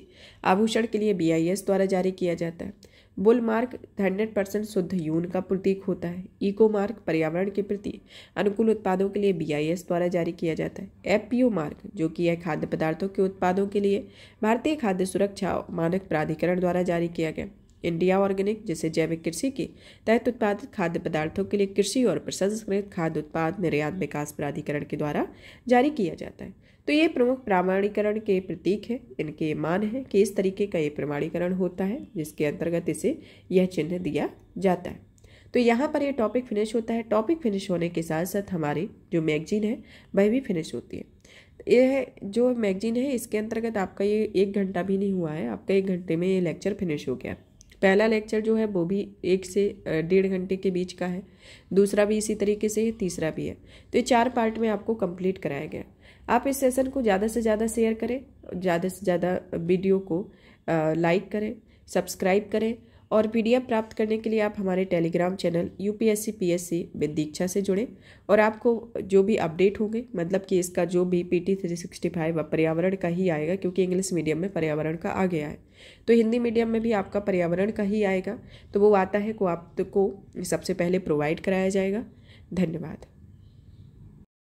आभूषण के लिए बी आई एस द्वारा जारी किया जाता है बुल मार्क हंड्रेड परसेंट शुद्ध यून का प्रतीक होता है इको मार्क पर्यावरण के प्रति अनुकूल उत्पादों के लिए बीआईएस द्वारा जारी किया जाता है एफपीओ मार्क जो कि यह खाद्य पदार्थों के उत्पादों के लिए भारतीय खाद्य सुरक्षा मानक प्राधिकरण द्वारा जारी किया गया इंडिया ऑर्गेनिक जिसे जैविक कृषि के तहत उत्पादित खाद्य पदार्थों के लिए कृषि और प्रसंस्कृत खाद्य उत्पाद निर्यात विकास प्राधिकरण के द्वारा जारी किया जाता है तो ये प्रमुख प्रामाणीकरण के प्रतीक हैं इनके मान हैं कि इस तरीके का ये प्रमाणीकरण होता है जिसके अंतर्गत इसे यह चिन्ह दिया जाता है तो यहाँ पर ये टॉपिक फिनिश होता है टॉपिक फिनिश होने के साथ साथ हमारी जो मैगजीन है वह भी फिनिश होती है यह जो मैगजीन है इसके अंतर्गत आपका ये एक घंटा भी नहीं हुआ है आपका एक घंटे में ये लेक्चर फिनिश हो गया पहला लेक्चर जो है वो भी एक से डेढ़ घंटे के बीच का है दूसरा भी इसी तरीके से है तीसरा भी है तो ये चार पार्ट में आपको कंप्लीट कराया गया आप इस सेशन को ज़्यादा से ज़्यादा शेयर करें ज़्यादा से ज़्यादा वीडियो को लाइक करें सब्सक्राइब करें और पी प्राप्त करने के लिए आप हमारे टेलीग्राम चैनल यूपीएससी पीएससी में दीक्षा से जुड़ें और आपको जो भी अपडेट होंगे मतलब कि इसका जो भी P T three sixty five पर्यावरण का ही आएगा क्योंकि इंग्लिश मीडियम में पर्यावरण का आ गया है तो हिंदी मीडियम में भी आपका पर्यावरण का ही आएगा तो वो आता है को आपको सबसे पहले प्रोवाइड कराया जाएगा धन्यवाद